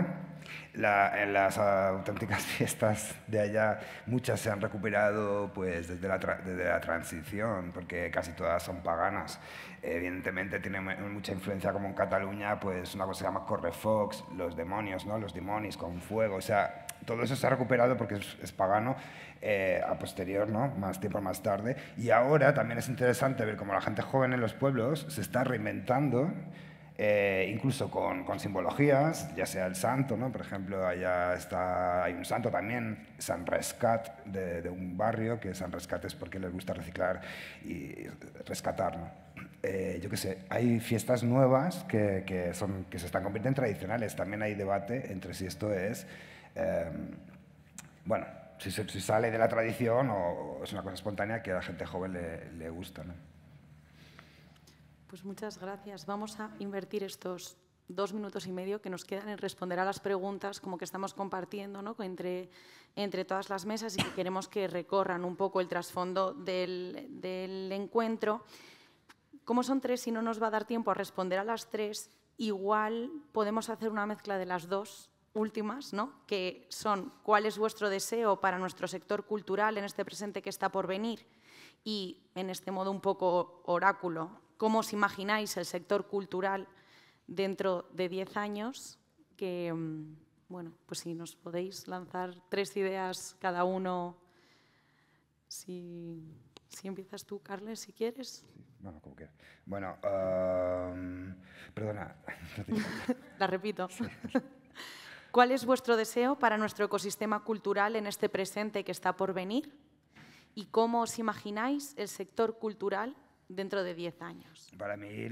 en las auténticas [laughs] fiestas de allá, muchas se han recuperado pues, desde, la desde la transición, porque casi todas son paganas. Evidentemente tiene mucha influencia, como en Cataluña, pues una cosa se llama Correfox, los demonios, ¿no? los demonios con fuego. O sea, todo eso se ha recuperado porque es, pagano eh, a posterior, ¿no? más tiempo más tarde. Y ahora también es interesante ver cómo la gente joven en los pueblos se está reinventando eh, incluso con, simbologías, ya sea el santo, ¿no? por ejemplo, allá está, hay un santo también, San Rescat, de, un barrio, que San Rescat es porque les gusta reciclar y rescatar. ¿no? Eh, yo qué sé, hay fiestas nuevas que, que, son, que se están convirtiendo en tradicionales, también hay debate entre si esto es, em, bueno, si, sale de la tradición o es una cosa espontánea que a la gente joven le, le gusta. ¿no? Pues muchas gracias. Vamos a invertir estos dos minutos y medio que nos quedan en responder a las preguntas como que estamos compartiendo entre, todas las mesas y que queremos que recorran un poco el trasfondo del, encuentro. Como son tres si no nos va a dar tiempo a responder a las tres, igual podemos hacer una mezcla de las dos últimas, que son cuál es vuestro deseo para nuestro sector cultural en este presente que está por venir y en este modo un poco oráculo cómo os imagináis el sector cultural dentro de 10 años, que, mm, bueno, pues si nos podéis lanzar tres ideas cada uno, si, si empiezas tú, Carles, si quieres. No, no, como quieras. Bueno, perdona. [laughs] La repito. ¿Cuál es vuestro deseo para nuestro ecosistema cultural en este presente que está por venir? ¿Y cómo os imagináis el sector cultural dentro de 10 años? Para mí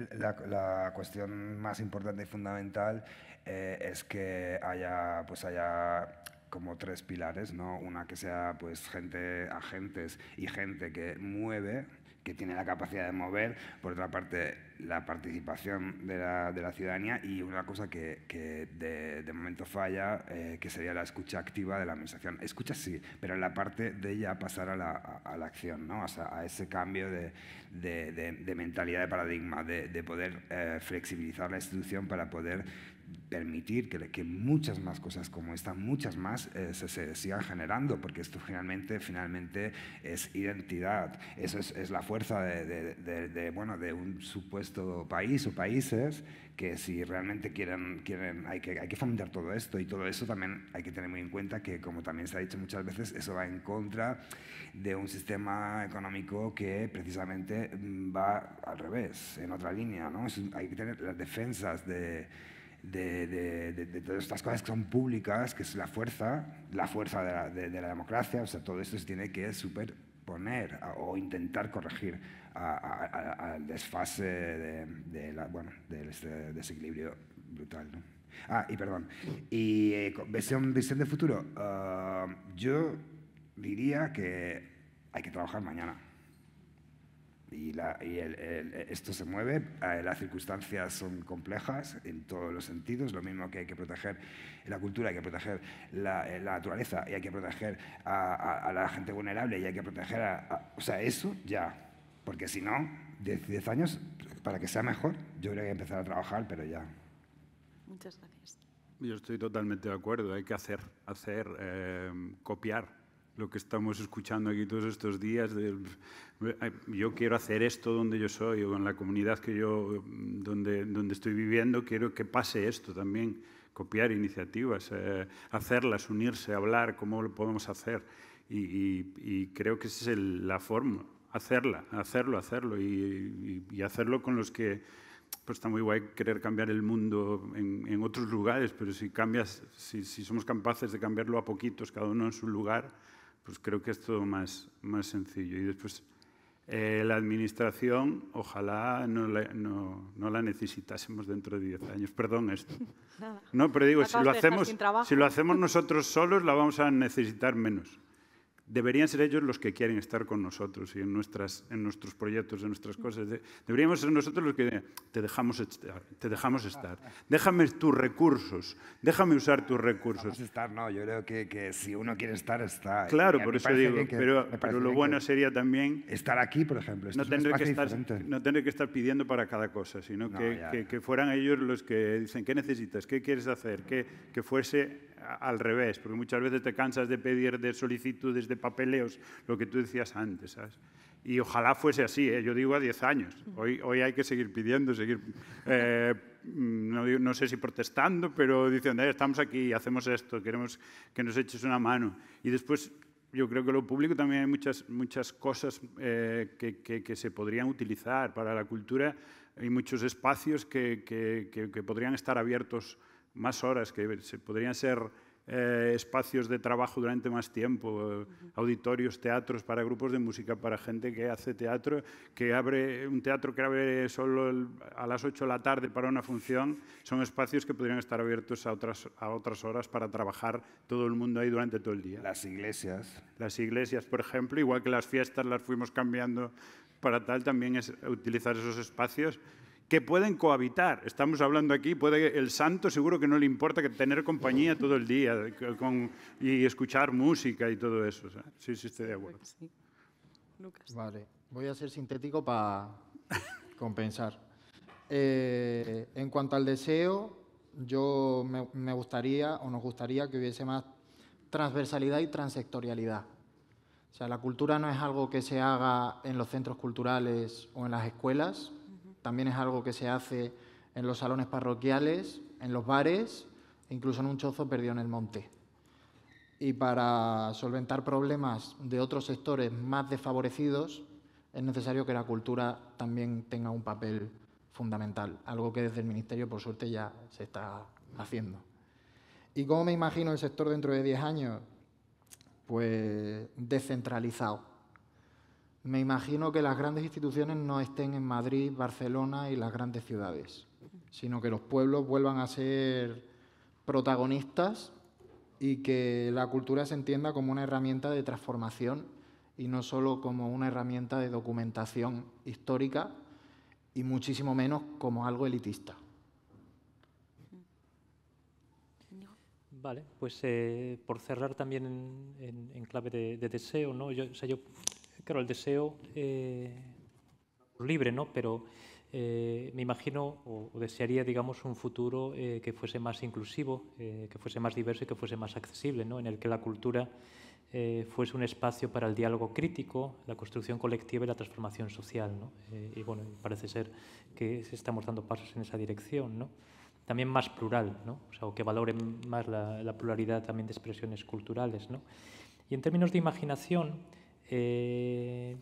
la, cuestión más importante y fundamental eh, es que haya, pues haya como tres pilares, ¿no? Una que sea pues gente, agentes y gente que mueve que tiene la capacidad de mover, por otra parte la participación de la, ciudadanía y una cosa que, de, momento falla, eh, que sería la escucha activa de la administración. Escucha sí, pero en la parte de ella pasar a la, a, la acción, ¿no? a ese cambio de, mentalidad, de paradigma, de, poder eh, flexibilizar la institución para poder permitir que, que muchas más cosas como esta, muchas más, eh, se, se, sigan generando, porque esto finalmente, finalmente es identidad, eso es, es la fuerza de, de, bueno, de un supuesto país o países que si realmente quieren, quieren hay, que, hay que fomentar todo esto y todo eso también hay que tener muy en cuenta que, como también se ha dicho muchas veces, eso va en contra de un sistema económico que precisamente mm, va al revés, en otra línea. ¿no? hay que tener las defensas de de, todas estas cosas que son públicas, que es la fuerza, la fuerza de la, democracia, o sea, todo esto se tiene que superponer o intentar corregir al desfase de, la, bueno, este desequilibrio brutal. Ah, y perdón, y eh, visión, de futuro, ah, yo diría que hay que trabajar mañana y, esto se mueve, eh, las circunstancias son complejas en todos los sentidos, lo mismo que hay que proteger la cultura, hay que proteger la, eh, naturaleza y hay que proteger a, la gente vulnerable y hay que proteger a, o sea, eso ya, porque si no, 10, años, para que sea mejor, yo creo que empezar a trabajar, pero ya. Muchas gracias. Yo estoy totalmente de acuerdo, hay que hacer, hacer, eh, copiar lo que estamos escuchando aquí todos estos días, yo quiero hacer esto donde yo soy o en la comunidad que yo, donde, donde estoy viviendo, quiero que pase esto también, copiar iniciativas, eh, hacerlas, unirse, hablar, cómo lo podemos hacer. Y, creo que esa es la forma, hacerla, hacerlo, hacerlo y, hacerlo con los que... Pues está muy guay querer cambiar el mundo en, en otros lugares, pero si, cambias, si, si somos capaces de cambiarlo a poquitos, cada uno en su lugar, pues creo que es todo más, sencillo. Y después, eh, la administración, ojalá no la, no, la, necesitásemos dentro de 10 años. Perdón esto. [laughs] No, pero digo, si lo, hacemos, si lo hacemos nosotros solos, la vamos a necesitar menos. Deberían ser ellos los que quieren estar con nosotros y en, nuestras, en nuestros proyectos, en nuestras cosas. Deberíamos ser nosotros los que te dejamos estar, te dejamos estar. Déjame tus recursos, déjame usar tus recursos. estar, no, yo creo que, si uno quiere estar, está. Claro, por eso digo, pero, pero, lo bueno sería también... Estar aquí, por ejemplo, no tener, que estar, no tener que estar pidiendo para cada cosa, sino que, fueran ellos los que dicen qué necesitas, qué quieres hacer, que, que fuese al revés, porque muchas veces te cansas de pedir de solicitudes, de papeleos, lo que tú decías antes, ¿sabes? Y ojalá fuese así, ¿eh? yo digo a 10 años. Hoy, hoy hay que seguir pidiendo, seguir, eh, mm, no, sé si protestando, pero diciendo, eh, estamos aquí, hacemos esto, queremos que nos eches una mano. Y después yo creo que lo público también hay muchas, muchas cosas que, que, que, se podrían utilizar para la cultura. Hay muchos espacios que, que podrían estar abiertos más horas, que se podrían ser eh, espacios de trabajo durante más tiempo, eh, auditorios, teatros para grupos de música, para gente que hace teatro, que abre un teatro que abre solo a las 8 de la tarde para una función, son espacios que podrían estar abiertos a otras, a otras horas para trabajar todo el mundo ahí durante todo el día. Las iglesias. Las iglesias, por ejemplo, igual que las fiestas las fuimos cambiando para tal, también es utilizar esos espacios que pueden cohabitar. Estamos hablando aquí, el santo seguro que no le importa que tener compañía todo el día y escuchar música y todo eso. Sí, sí, estoy de acuerdo. Lucas. Vale, voy a ser sintético para [laughs] compensar. Eh, en cuanto al deseo, yo me, me gustaría o nos gustaría que hubiese más transversalidad y transectorialidad. O sea, la cultura no es algo que se haga en los centros culturales o en las escuelas, también es algo que se hace en los salones parroquiales, en los bares, e incluso en un chozo perdido en el monte. Y para solventar problemas de otros sectores más desfavorecidos, es necesario que la cultura también tenga un papel fundamental, algo que desde el Ministerio, por suerte, ya se está haciendo. ¿Y cómo me imagino el sector dentro de 10 años? Pues descentralizado me imagino que las grandes instituciones no estén en Madrid, Barcelona y las grandes ciudades, sino que los pueblos vuelvan a ser protagonistas y que la cultura se entienda como una herramienta de transformación y no solo como una herramienta de documentación histórica y muchísimo menos como algo elitista. Vale, pues eh, por cerrar también en, clave de, deseo, ¿no? Claro, el deseo eh, libre, ¿no? Pero eh, me imagino o, desearía, digamos, un futuro eh, que fuese más inclusivo, que fuese más diverso y que fuese más accesible, ¿no? En el que la cultura fuese un espacio para el diálogo crítico, la construcción colectiva y la transformación social, ¿no? y bueno, parece ser que estamos dando pasos en esa dirección, ¿no? También más plural, ¿no? O sea, que valoren más la, la pluralidad también de expresiones culturales, ¿no? Y en términos de imaginación, eh,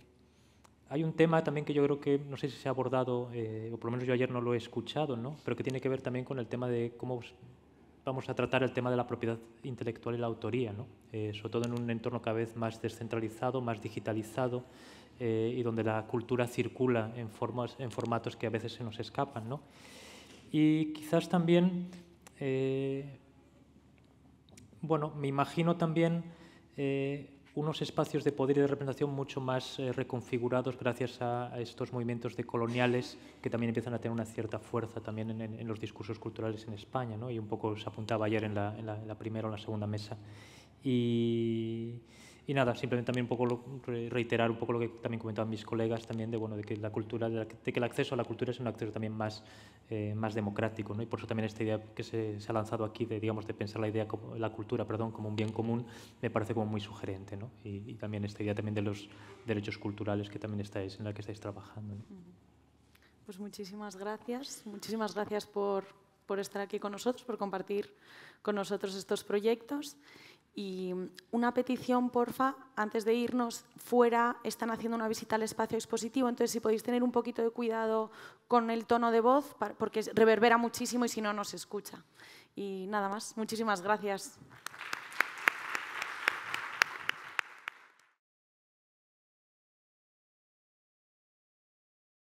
hay un tema también que yo creo que no sé si se ha abordado, eh, o por lo menos yo ayer no lo he escuchado, pero que tiene que ver también con el tema de cómo vamos a tratar el tema de la propiedad intelectual y la autoría, eh, sobre todo en un entorno cada vez más descentralizado, más digitalizado y donde la cultura circula en, formas, en formatos que a veces se nos escapan. ¿no? Y quizás también, bueno, me imagino también unos espacios de poder y de representación mucho más eh, reconfigurados gracias a, estos movimientos de coloniales que también empiezan a tener una cierta fuerza también en, los discursos culturales en España. ¿no? Y un poco se apuntaba ayer en la, la primera o la segunda mesa. Y, y nada, simplemente también un poco reiterar un poco lo que también comentaban mis colegas también de, bueno, de que la cultura, de, que el acceso a la cultura es un acceso también más, eh, más democrático, ¿no? Y por eso también esta idea que se, ha lanzado aquí de, digamos, de pensar la idea, la cultura, perdón, como un bien común, me parece como muy sugerente, ¿no? Y, también esta idea también de los derechos culturales que también estáis, en la que estáis trabajando. Pues muchísimas gracias, muchísimas gracias por, por estar aquí con nosotros, por compartir con nosotros estos proyectos. Y una petición, porfa, antes de irnos fuera, están haciendo una visita al espacio expositivo, entonces si podéis tener un poquito de cuidado con el tono de voz, porque reverbera muchísimo y si no, nos escucha. Y nada más, muchísimas gracias.